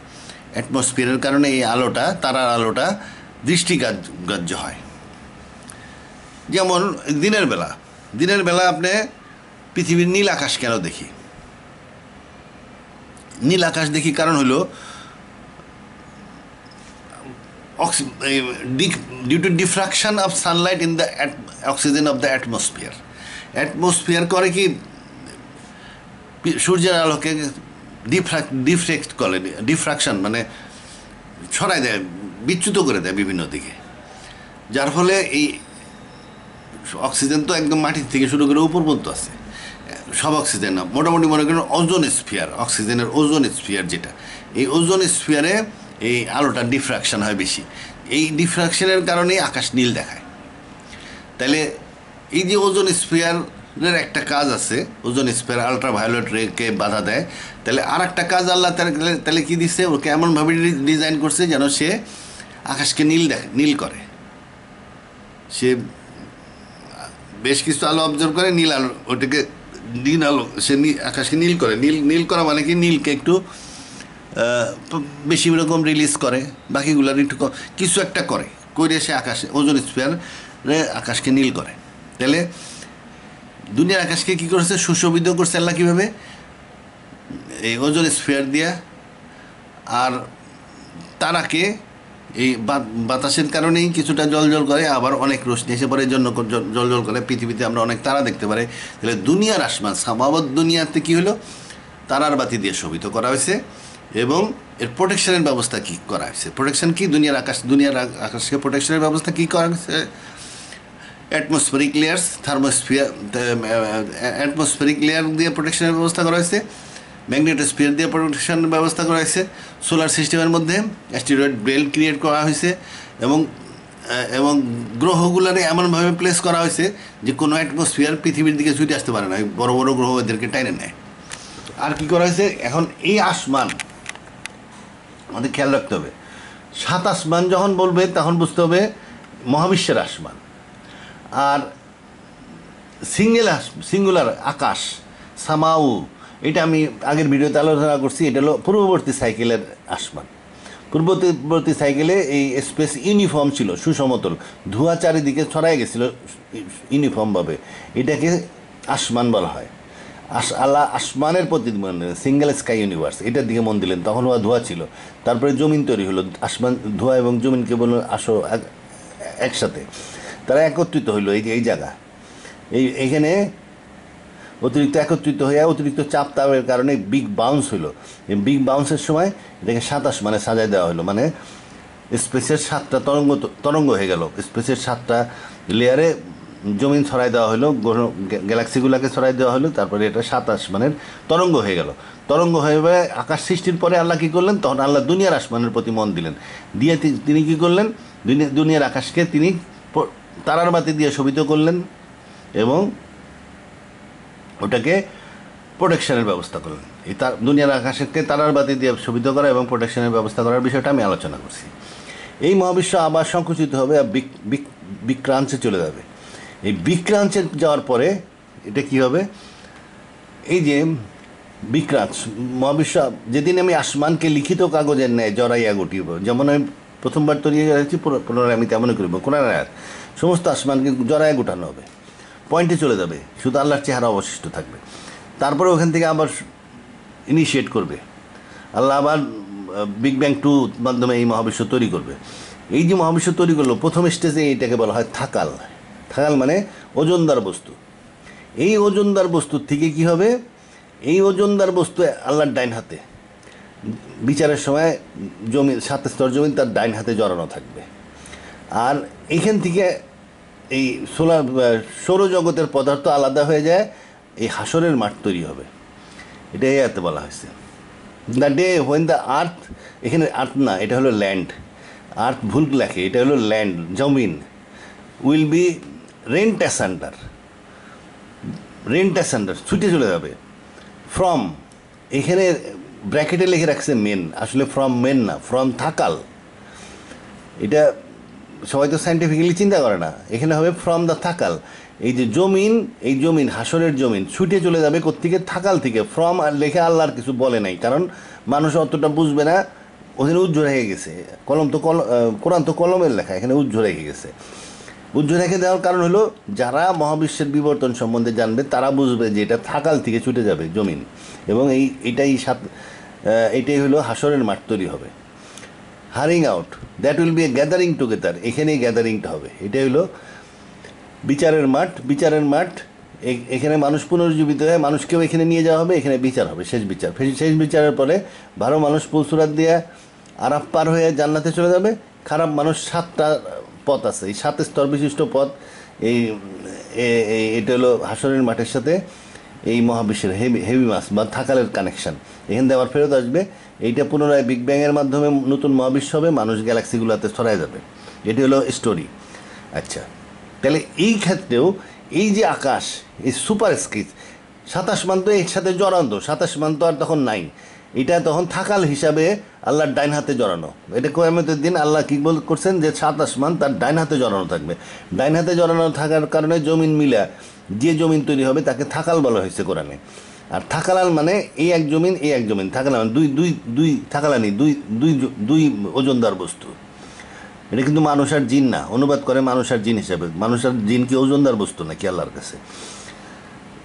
অ্যাটমসফিয়ারের কারণে এই আলোটা তারার আলোটা দৃষ্টিগ্রাহ্য হয় যেমন দিনের বেলা দিনের বেলা আপনি পৃথিবীর নীল আকাশ কেন দেখি নীল আকাশ দেখি কারণ হলো due to diffraction of sunlight in the oxygen of the atmosphere atmosphere করে কি সূর্যের আলোকে ডিফ্রাক্ট ডিফ্রেক্ট করে ডিফ্রাকশন মানে ছড়াই দেয় বিচ্যুত করে দেয় বিভিন্ন দিকে যার ফলে এই অক্সিজেন তো একদম মাটির থেকে শুরু করে উপর পর্যন্ত আছে সব অক্সিজেন না মোটামুটি মনে করেন ওজন স্ফিয়ার অক্সিজেনের ওজন স্ফিয়ার যেটা এই ওজন স্ফিয়ারে এই আলোটা ডিফ্রাকশন হয় বেশি এই ডিফ্রাকশনের কারণেই আকাশ নীল দেখায় তাহলে এই যে ওজন স্ফিয়ার এর একটা কাজ আছে ওজন স্পেয়ার আলট্রাভায়োলেট রেকে বাধা দেয় তাহলে আর একটা কাজ আল্লাহ তাহলে কী দিচ্ছে ওকে এমনভাবে ডিজাইন করছে যেন সে আকাশকে নীল দেখে নীল করে সে বেশ কিছু আলো অবজার্ভ করে নীল আলো ওটাকে নীল আলো সে আকাশকে নীল করে নীল নীল করা মানে কি নীলকে একটু বেশি রকম রিলিজ করে বাকিগুলোর একটু কিছু একটা করে করে সে আকাশে ওজন স্পেয়ারে আকাশকে নীল করে তাহলে দুনিয়ার আকাশকে কী করেছে সুশোভিত করছে আল্লাহ কীভাবে এই ওজন স্ফেয়ার দিয়া আর তারাকে এই বাতাসের কারণেই কিছুটা জল জল করে আবার অনেক রোশনি এসে পরে জন্য জল জল করে পৃথিবীতে আমরা অনেক তারা দেখতে পারে তাহলে দুনিয়ার আসমান সামাবত দুনিয়াতে কী হলো তারার বাতি দিয়ে শোভিত করা হয়েছে এবং এর প্রোটেকশনের ব্যবস্থা কী করা হয়েছে প্রোটেকশন কী দুনিয়ার আকাশ দুনিয়ার আকাশকে প্রোটেকশনের ব্যবস্থা কী করা হয়েছে atmospheric layers thermosphere atmospheric layer দিয়ে প্রোটেকশনের ব্যবস্থা করা হয়েছে ম্যাগনেটোস্ফিয়ার দিয়ে প্রোটেকশন ব্যবস্থা করা হয়েছে সোলার সিস্টেমের মধ্যে অ্যাস্টিরয়েড বেল্ট ক্রিয়েট করা হয়েছে এবং এবং গ্রহগুলোরে এমনভাবে প্লেস করা হয়েছে যে কোনো অ্যাটমসফিয়ার পৃথিবীর দিকে ছুটে আসতে পারে না বড় বড় গ্রহ এদেরকে টাইনে নেয় আর কি করা হয়েছে এখন এই আসমান আমাদের খেয়াল রাখতে হবে সাত আসমান যখন বলবে তখন বুঝতে হবে মহাবিশ্বের আসমান আর সিঙ্গেল সিঙ্গুলার আকাশ সামাউ এটা আমি আগের ভিডিওতে আলোচনা করছি এটা হলো পূর্ববর্তী সাইকেলের আসমান পূর্ববর্তী সাইকেলে এই স্পেস ইউনিফর্ম ছিল সুসমতল ধোঁয়া চারিদিকে ছড়াই গেছিল ইউনিফর্মভাবে এটাকে আসমান বলা হয় আস আল্লাহ আসমানের প্রতি মানে সিঙ্গেল স্কাই ইউনিভার্স এটার দিকে মন দিলেন তখন ওয়া ধোঁয়া ছিল তারপরে জমিন তৈরি হলো আসমান ধোঁয়া এবং জমিনকে বলল আসো একসাথে তারা একত্রিত হইল এই যে এই জায়গা এই এখানে অতিরিক্ত একত্রিত হয়ে অতিরিক্ত চাপ তাপের কারণে বিগ বাউন্স হলো এই বিগ বাউন্সের সময় এটাকে সাতাশ মানে সাজায় দেওয়া হলো মানে স্পেসের সাতটা তরঙ্গ তরঙ্গ হয়ে গেল স্পেসের সাতটা লেয়ারে জমিন ছড়াই দেওয়া হলো গ্যালাক্সিগুলোকে ছড়াই দেওয়া হলো তারপরে এটা সাতাশ মানের তরঙ্গ হয়ে গেল তরঙ্গ হয়ে আকাশ সৃষ্টির পরে আল্লাহ কী করলেন তখন আল্লাহ দুনিয়ার আসমানের প্রতি মন দিলেন দিয়ে তিনি কী করলেন দুনিয়ার আকাশকে তিনি তারার বাতি দিয়ে শোভিত করলেন এবং ওটাকে প্রোটেকশনের ব্যবস্থা করলেন এই তার দুনিয়ার আকাশকে তারার বাতি দিয়ে শোভিত করা এবং প্রোটেকশনের ব্যবস্থা করার বিষয়টা আমি আলোচনা করছি এই মহাবিশ্ব আবার সংকুচিত হবে আর বিক্রাঞ্চে চলে যাবে এই বিক্রাঞ্চে যাওয়ার পরে এটা কি হবে এই যে বিক্রাঞ্চ মহাবিশ্ব যেদিন আমি আসমানকে লিখিত কাগজের ন্যায় জরাইয়া গটিব যেমন আমি প্রথমবার তৈরি হয়েছি পুনরায় আমি তেমনই করিব কোরআন সমস্ত আসমানকে জড়ায় গোটানো হবে পয়েন্টে চলে যাবে শুধু আল্লাহর চেহারা অবশিষ্ট থাকবে তারপরে ওখান থেকে আবার ইনিশিয়েট করবে আল্লাহ আবার বিগ ব্যাং টু মাধ্যমে এই মহাবিশ্ব তৈরি করবে এই যে মহাবিশ্ব তৈরি করলো প্রথম স্টেজে এটাকে বলা হয় থাকাল থাকাল মানে ওজনদার বস্তু এই ওজনদার বস্তুর থেকে কি হবে এই ওজনদার বস্তু আল্লাহর ডাইন হাতে বিচারের সময় জমি সাত স্তর জমি তার ডাইন হাতে জড়ানো থাকবে আর এখান থেকে এই সোলার সৌরজগতের পদার্থ আলাদা হয়ে যায় এই হাসরের মাঠ তৈরি হবে এটা এতে বলা হয়েছে the day when the earth এখানে আর্থ না এটা হলো ল্যান্ড আর্থ ভুল লেখে এটা হলো ল্যান্ড জমিন উইল বি রেন্টাসান্ডার রেন্টাসান্ডার ছুটে চলে যাবে ফ্রম এখানে ব্র্যাকেটে লিখে রাখছে মেন আসলে ফ্রম মেন না ফ্রম থাকাল এটা সবাই তো সাইন্টিফিকলি চিন্তা করে না এখানে হবে ফ্রম দ্য থাকাল এই যে জমিন এই জমিন হাসরের জমিন ছুটে চলে যাবে কোত্থেকে থাকাল থেকে ফ্রম আর লেখে আল্লাহর কিছু বলে নাই কারণ মানুষ অতটা বুঝবে না ওখানে উজ্জ্বল রেখে গেছে কলম তো কল কোরআন তো কলমের লেখা এখানে উজ্জ্বল রেখে গেছে উজ্জ রেখে দেওয়ার কারণ হলো যারা মহাবিশ্বের বিবর্তন সম্বন্ধে জানবে তারা বুঝবে যে এটা থাকাল থেকে ছুটে যাবে জমিন এবং এই এটাই সাত এটাই হলো হাসরের মাঠ তৈরি হবে hearing out that will be a gathering together এখানেই গ্যাদারিংটা হবে এটাই হলো বিচারের মাঠ বিচারের মাঠ এখানে মানুষ পুনর্জীবিত হয় মানুষকেও এখানে নিয়ে যাওয়া হবে এখানে বিচার হবে শেষ বিচার শেষ বিচারের পরে ভালো মানুষ পুলসুরাত দিয়ে আরাফ পার হয়ে জান্নাতে চলে যাবে খারাপ মানুষ সাতটা পথ আছে এই সাত স্তর বিশিষ্ট পথ এই এটা হলো হাসনের মাঠের সাথে এই মহাবিশ্বের হেভি হেভি মাস বা থাকালের কানেকশান এখান থেকে আবার ফেরত আসবে এইটা পুনরায় বিগ ব্যাংয়ের মাধ্যমে নতুন মহাবিশ্ব হবে মানুষ গ্যালাক্সিগুলোতে ছড়ায় যাবে এটি হলো স্টোরি আচ্ছা তাহলে এই ক্ষেত্রেও এই যে আকাশ এই সুপার স্কিচ সাতাশ মান তো এর সাথে জড়ান্ত সাতাশ মান তো আর তখন নাই এটা তখন থাকাল হিসাবে আল্লাহর ডাইন হাতে জড়ানো এটা কোয়ামতের দিন আল্লাহ কী বল করছেন যে সাত আসমান তার ডাইন হাতে জড়ানো থাকবে ডাইন হাতে জড়ানো থাকার কারণে জমিন মিলা যে জমিন তৈরি হবে তাকে থাকাল বলা হয়েছে কোরআনে আর থাকালাল মানে এই এক জমিন এই এক জমিন থাকালাল মানে দুই দুই দুই থাকালানি দুই দুই দুই ওজনদার বস্তু এটা কিন্তু মানুষ আর জিন না অনুবাদ করে মানুষ আর জিন হিসাবে মানুষ আর জিন কি ওজনদার বস্তু নাকি আল্লাহর কাছে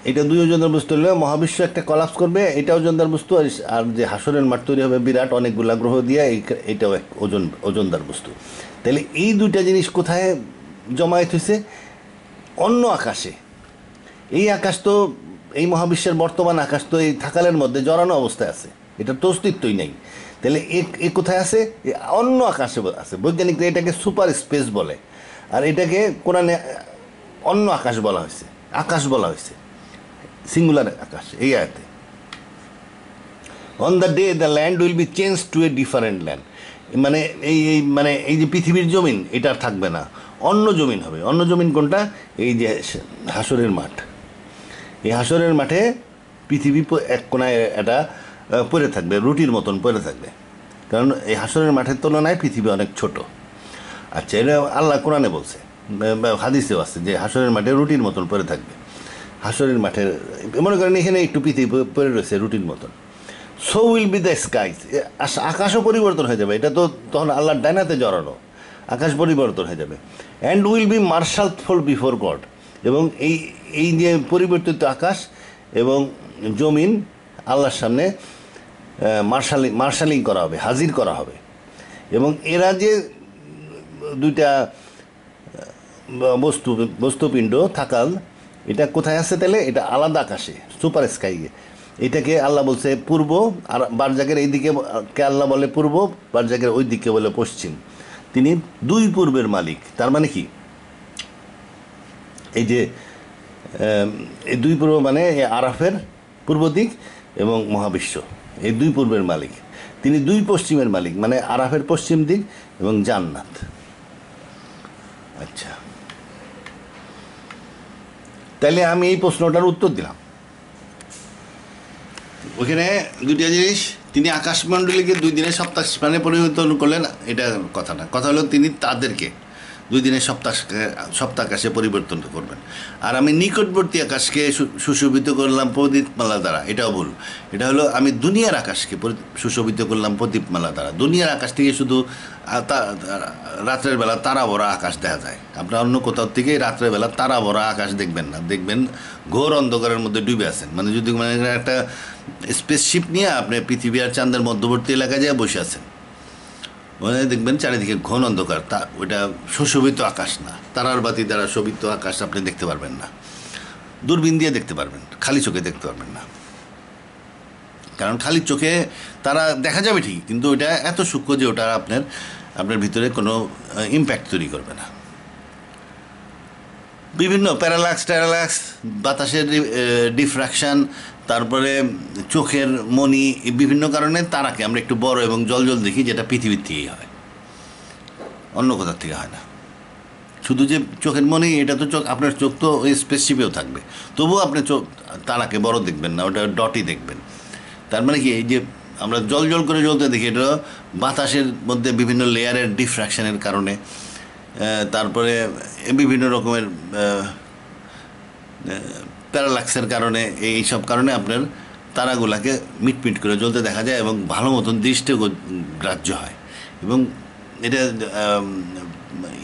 এটা দুই ওজনদার বস্তু হলে মহাবিশ্ব একটা কলাপস করবে এটা ওজনদার বস্তু আর যে হাসরের মাঠ তৈরি হবে বিরাট অনেকগুলা গ্রহ দিয়ে এটাও এক ওজন ওজনদার বস্তু তাহলে এই দুইটা জিনিস কোথায় জমায়েত হয়েছে অন্য আকাশে এই আকাশ তো এই মহাবিশ্বের বর্তমান আকাশ তো এই থাকালের মধ্যে জড়ানো অবস্থায় আছে এটা তো অস্তিত্বই নেই তাহলে এ কোথায় আছে অন্য আকাশে আছে বৈজ্ঞানিকরা এটাকে সুপার স্পেস বলে আর এটাকে কোরআনে অন্য আকাশ বলা হয়েছে আকাশ বলা হয়েছে সিঙ্গুলার আকাশ এই আয়াতে on the day the land will be change to a different land মানে এই এই মানে এই যে পৃথিবীর জমিন এটা আর থাকবে না অন্য জমিন হবে অন্য জমিন কোনটা এই যে হাসরের মাঠ এই হাসরের মাঠে পৃথিবী এক কোনায় এটা পড়ে থাকবে রুটির মতন পড়ে থাকবে কারণ এই হাসরের মাঠের তুলনায় পৃথিবী অনেক ছোট আচ্ছা এটা আল্লাহ কোরআনে বলছে হাদিসেও আছে যে হাসরের মাঠে রুটির মতন পড়ে থাকবে হাসরের মাঠের মনে করেন এখানে একটু পৃথিবী পড়ে রয়েছে রুটির মতন so will be the skies আকাশও পরিবর্তন হয়ে যাবে এটা তো তখন আল্লাহর ডাইনাতে জড়ানো আকাশ পরিবর্তন হয়ে যাবে and will be marshal for before God এবং এই এই নিয়ে পরিবর্তিত আকাশ এবং জমিন আল্লাহর সামনে মার্শালিং মার্শালিং করা হবে হাজির করা হবে এবং এরা যে দুইটা বস্তু বস্তুপিণ্ড থাকাল এটা কোথায় আছে তাহলে এটা আলাদা আকাশে সুপার স্কাইয়ে এটাকে আল্লাহ বলছে পূর্ব আর বারজাকের এই দিকে কে আল্লাহ বলে পূর্ব বারজাকের ওই দিকে বলে পশ্চিম তিনি দুই পূর্বের মালিক তার মানে কি এই যে এই দুই পূর্ব মানে আরাফের পূর্ব দিক এবং মহাবিশ্ব এই দুই পূর্বের মালিক তিনি দুই পশ্চিমের মালিক মানে আরাফের পশ্চিম দিক এবং জান্নাত আচ্ছা তাহলে আমি এই প্রশ্নটার উত্তর দিলাম ওখানে দুইটা জিনিস তিনি আকাশমণ্ডলীকে দুই দিনের সপ্তাহ স্পানে পরিবর্তন করলেন এটা কথা না কথা হলো তিনি তাদেরকে দুই দিনে সপ্তাহ সপ্তাকাশে পরিবর্তন করবেন আর আমি নিকটবর্তী আকাশকে সুশোভিত করলাম প্রদীপমালা দ্বারা এটাও ভুল এটা হলো আমি দুনিয়ার আকাশকে সুশোভিত করলাম প্রদীপমালা দ্বারা দুনিয়ার আকাশ থেকে শুধু রাত্রের বেলা তারা ভরা আকাশ দেখা যায় আপনার অন্য কোথাও থেকে রাত্রের বেলা তারা ভরা আকাশ দেখবেন না দেখবেন ঘোর অন্ধকারের মধ্যে ডুবে আছেন মানে যদি মানে একটা স্পেসশিপ নিয়ে আপনি পৃথিবী আর চাঁদের মধ্যবর্তী এলাকায় যায় বসে আছেন মানে দেখবেন চারিদিকে ঘন অন্ধকার তা ওইটা সুশোভিত আকাশ না তারার বাতি দ্বারা শোভিত আকাশ আপনি দেখতে পারবেন না দূরবীন দিয়ে দেখতে পারবেন খালি চোখে দেখতে পারবেন না কারণ খালি চোখে তারা দেখা যাবে ঠিক কিন্তু ওটা এত সূক্ষ্ম যে ওটা আপনার আপনার ভিতরে কোনো ইম্প্যাক্ট তৈরি করবে না বিভিন্ন প্যারালাক্স ট্যারালাক্স বাতাসের ডিফ্রাকশান তারপরে চোখের মনি বিভিন্ন কারণে তারাকে আমরা একটু বড় এবং জল জল দেখি যেটা পৃথিবীর থেকেই হয় অন্য কোথার থেকে হয় না শুধু যে চোখের মনি এটা তো চোখ আপনার চোখ তো ওই স্পেসশিপেও থাকবে তবুও আপনি চোখ তারাকে বড় দেখবেন না ওটা ডটই দেখবেন তার মানে কি এই যে আমরা জল জল করে জ্বলতে দেখি এটা বাতাসের মধ্যে বিভিন্ন লেয়ারের ডিফ্র্যাকশনের কারণে তারপরে বিভিন্ন রকমের প্যারালাক্সের কারণে এই সব কারণে আপনার তারাগুলাকে মিটমিট করে জ্বলতে দেখা যায় এবং ভালো মতন দৃষ্টি গ্রাহ্য হয় এবং এটা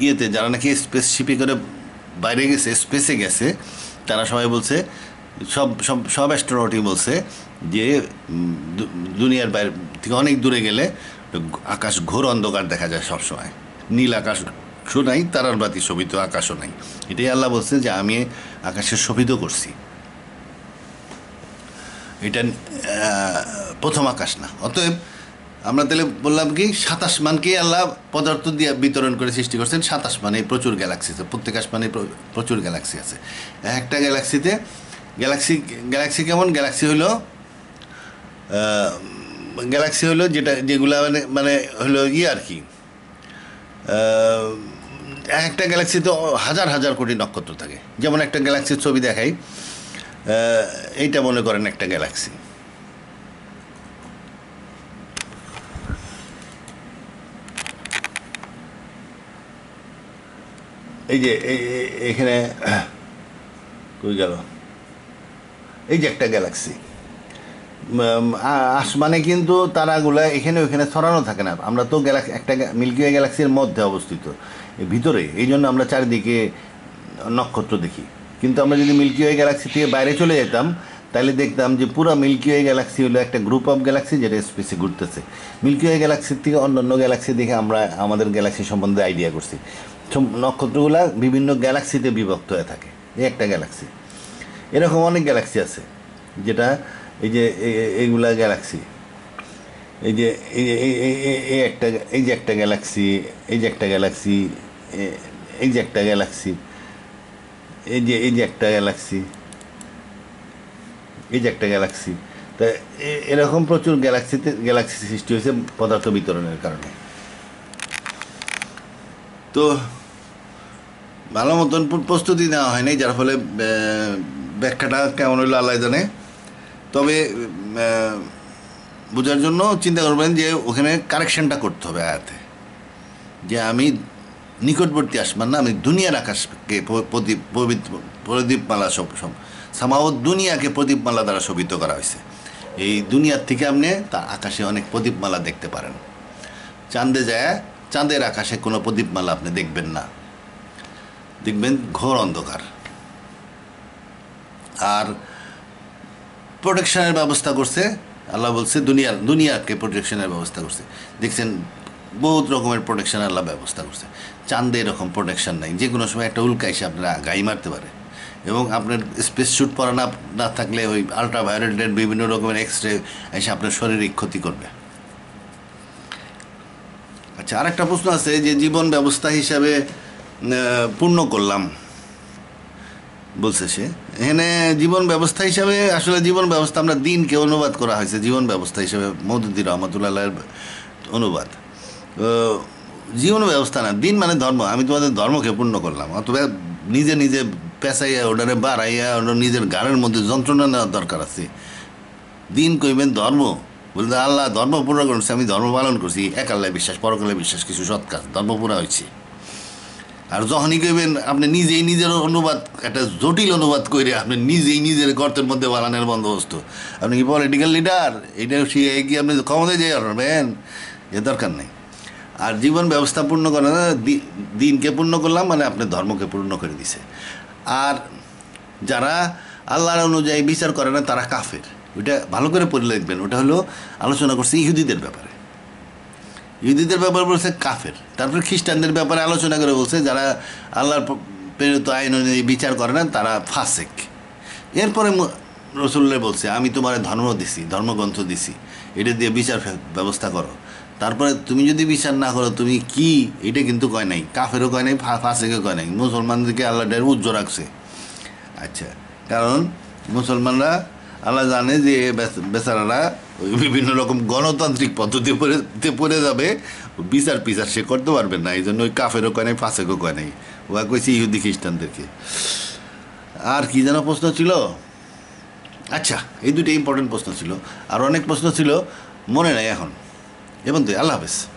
ইয়েতে যারা নাকি স্পেস শিপে করে বাইরে গেছে স্পেসে গেছে তারা সবাই বলছে সব সব সব অ্যাস্ট্রোনটি বলছে যে দুনিয়ার বাইরে থেকে অনেক দূরে গেলে আকাশ ঘোর অন্ধকার দেখা যায় সবসময় নীল আকাশ শোনাই তারার বাতি শোভিত আকাশও নাই এটাই আল্লাহ বলছে যে আমি আকাশে শোভিত করছি এটা প্রথম আকাশ না অতএব আমরা তাহলে বললাম কি সাতাশ মানকেই আল্লাহ পদার্থ দিয়ে বিতরণ করে সৃষ্টি করছেন সাতাশ মানে প্রচুর গ্যালাক্সি আছে প্রত্যেক আসমানে প্রচুর গ্যালাক্সি আছে একটা গ্যালাক্সিতে গ্যালাক্সি গ্যালাক্সি কেমন গ্যালাক্সি হলো গ্যালাক্সি হলো যেটা যেগুলো মানে মানে হলো ইয়ে আর কি একটা গ্যালাক্সিতে হাজার হাজার কোটি নক্ষত্র থাকে যেমন একটা গ্যালাক্সির ছবি দেখাই এইটা মনে করেন একটা গ্যালাক্সি এই যে এখানে কই গেল এই যে একটা গ্যালাক্সি আসমানে কিন্তু তারাগুলা এখানে ওইখানে ছড়ানো থাকে না আমরা তো গ্যালাক্সি একটা মিল্কি ওয়ে গ্যালাক্সির মধ্যে অবস্থিত ভিতরে এই জন্য আমরা চারিদিকে নক্ষত্র দেখি কিন্তু আমরা যদি মিল্কি ওয়ে গ্যালাক্সি থেকে বাইরে চলে যেতাম তাহলে দেখতাম যে পুরো মিল্কি ওয়ে গ্যালাক্সি হলো একটা গ্রুপ অফ গ্যালাক্সি যেটা স্পেসে ঘুরতেছে মিল্কি ওয়ে গ্যালাক্সির থেকে অন্য অন্য গ্যালাক্সি দেখে আমরা আমাদের গ্যালাক্সি সম্বন্ধে আইডিয়া করছি নক্ষত্রগুলা বিভিন্ন গ্যালাক্সিতে বিভক্ত হয়ে থাকে এই একটা গ্যালাক্সি এরকম অনেক গ্যালাক্সি আছে যেটা এই যে এইগুলা গ্যালাক্সি এই যে এই একটা এই যে একটা গ্যালাক্সি এই যে একটা গ্যালাক্সি এই যে একটা গ্যালাক্সি এই যে এই যে একটা গ্যালাক্সি এই যে একটা গ্যালাক্সি তা এরকম প্রচুর গ্যালাক্সিতে গ্যালাক্সি সৃষ্টি হয়েছে পদার্থ বিতরণের কারণে তো ভালো মতন প্রস্তুতি নেওয়া হয়নি যার ফলে ব্যাখ্যাটা কেমন হইলো আল্লাহ জানে তবে বোঝার জন্য চিন্তা করবেন যে ওখানে কারেকশানটা করতে হবে আয়াতে যে আমি নিকটবর্তী আসমান না আমি দুনিয়ার আকাশকে প্রদীপ প্রদীপমালা সব সব সামাও দুনিয়াকে প্রদীপমালা দ্বারা শোভিত করা হয়েছে এই দুনিয়ার থেকে আপনি তার আকাশে অনেক প্রদীপমালা দেখতে পারেন চাঁদে যায় চাঁদের আকাশে কোনো প্রদীপমালা আপনি দেখবেন না দেখবেন ঘোর অন্ধকার আর প্রোটেকশনের ব্যবস্থা করছে আল্লাহ বলছে দুনিয়ার দুনিয়াকে প্রোটেকশনের ব্যবস্থা করছে দেখছেন বহুত রকমের প্রোটেকশন আল্লাহ ব্যবস্থা করছে চাঁদে এরকম প্রোটেকশন নাই যে কোনো সময় একটা উল্কা এসে আপনার গাই মারতে পারে এবং আপনার স্পেস শ্যুট পরা না না থাকলে ওই আলট্রাভায়োলেটের বিভিন্ন রকমের এক্স রে এসে আপনার শরীরে ক্ষতি করবে আচ্ছা আর একটা প্রশ্ন আছে যে জীবন ব্যবস্থা হিসাবে পূর্ণ করলাম বলছে সে এখানে জীবন ব্যবস্থা হিসাবে আসলে জীবন ব্যবস্থা আমরা দিনকে অনুবাদ করা হয়েছে জীবন ব্যবস্থা হিসাবে মদুদ্দিন রহমতুল্লাহ অনুবাদ জীবন ব্যবস্থা না দিন মানে ধর্ম আমি তোমাদের ধর্মকে পূর্ণ করলাম অথবা নিজে নিজে পেঁচাইয়া ওটারে বাড়াইয়া ওটা নিজের গানের মধ্যে যন্ত্রণা নেওয়ার দরকার আছে দিন কইবেন ধর্ম বলতে আল্লাহ ধর্ম পূর্ণ করছে আমি ধর্ম পালন করছি এক আল্লাহ বিশ্বাস পরকালে বিশ্বাস কিছু সৎকার ধর্ম পুরা হয়েছে আর যখনই কইবেন আপনি নিজেই নিজের অনুবাদ একটা জটিল অনুবাদ করে আপনি নিজেই নিজের গর্তের মধ্যে বালানের বন্দোবস্ত আপনি কি পলিটিক্যাল লিডার এটা সে কি আপনি ক্ষমতায় যাই পারবেন এ দরকার নেই আর জীবন ব্যবস্থা পূর্ণ করা দিনকে পূর্ণ করলাম মানে আপনার ধর্মকে পূর্ণ করে দিছে আর যারা আল্লাহর অনুযায়ী বিচার করে না তারা কাফের ওইটা ভালো করে পড়ে লিখবেন ওটা হলো আলোচনা করছে ইহুদিদের ব্যাপারে ইহুদিদের ব্যাপারে বলছে কাফের তারপরে খ্রিস্টানদের ব্যাপারে আলোচনা করে বলছে যারা আল্লাহর প্রেরিত আইন অনুযায়ী বিচার করে না তারা ফাসেক এরপরে রসুল্লে বলছে আমি তোমার ধর্ম দিছি ধর্মগ্রন্থ দিছি এটা দিয়ে বিচার ব্যবস্থা করো তারপরে তুমি যদি বিচার না করো তুমি কি এটা কিন্তু কয় নাই কাফেরও কয় নাই ফাঁসেকে কয় নাই মুসলমানদেরকে আল্লাহ ডের উজ্জ্ব রাখছে আচ্ছা কারণ মুসলমানরা আল্লাহ জানে যে বেচারারা ওই বিভিন্ন রকম গণতান্ত্রিক পদ্ধতি পড়ে যাবে বিচার পিচার সে করতে পারবে না এই জন্য ওই কাফেরও কয় নাই ফাঁসেকও কয় নাই ওয়া কইছে ইহুদি খ্রিস্টানদেরকে আর কি যেন প্রশ্ন ছিল আচ্ছা এই দুটো ইম্পর্টেন্ট প্রশ্ন ছিল আর অনেক প্রশ্ন ছিল মনে নাই এখন Ja, Bandi, Allah Hafiz.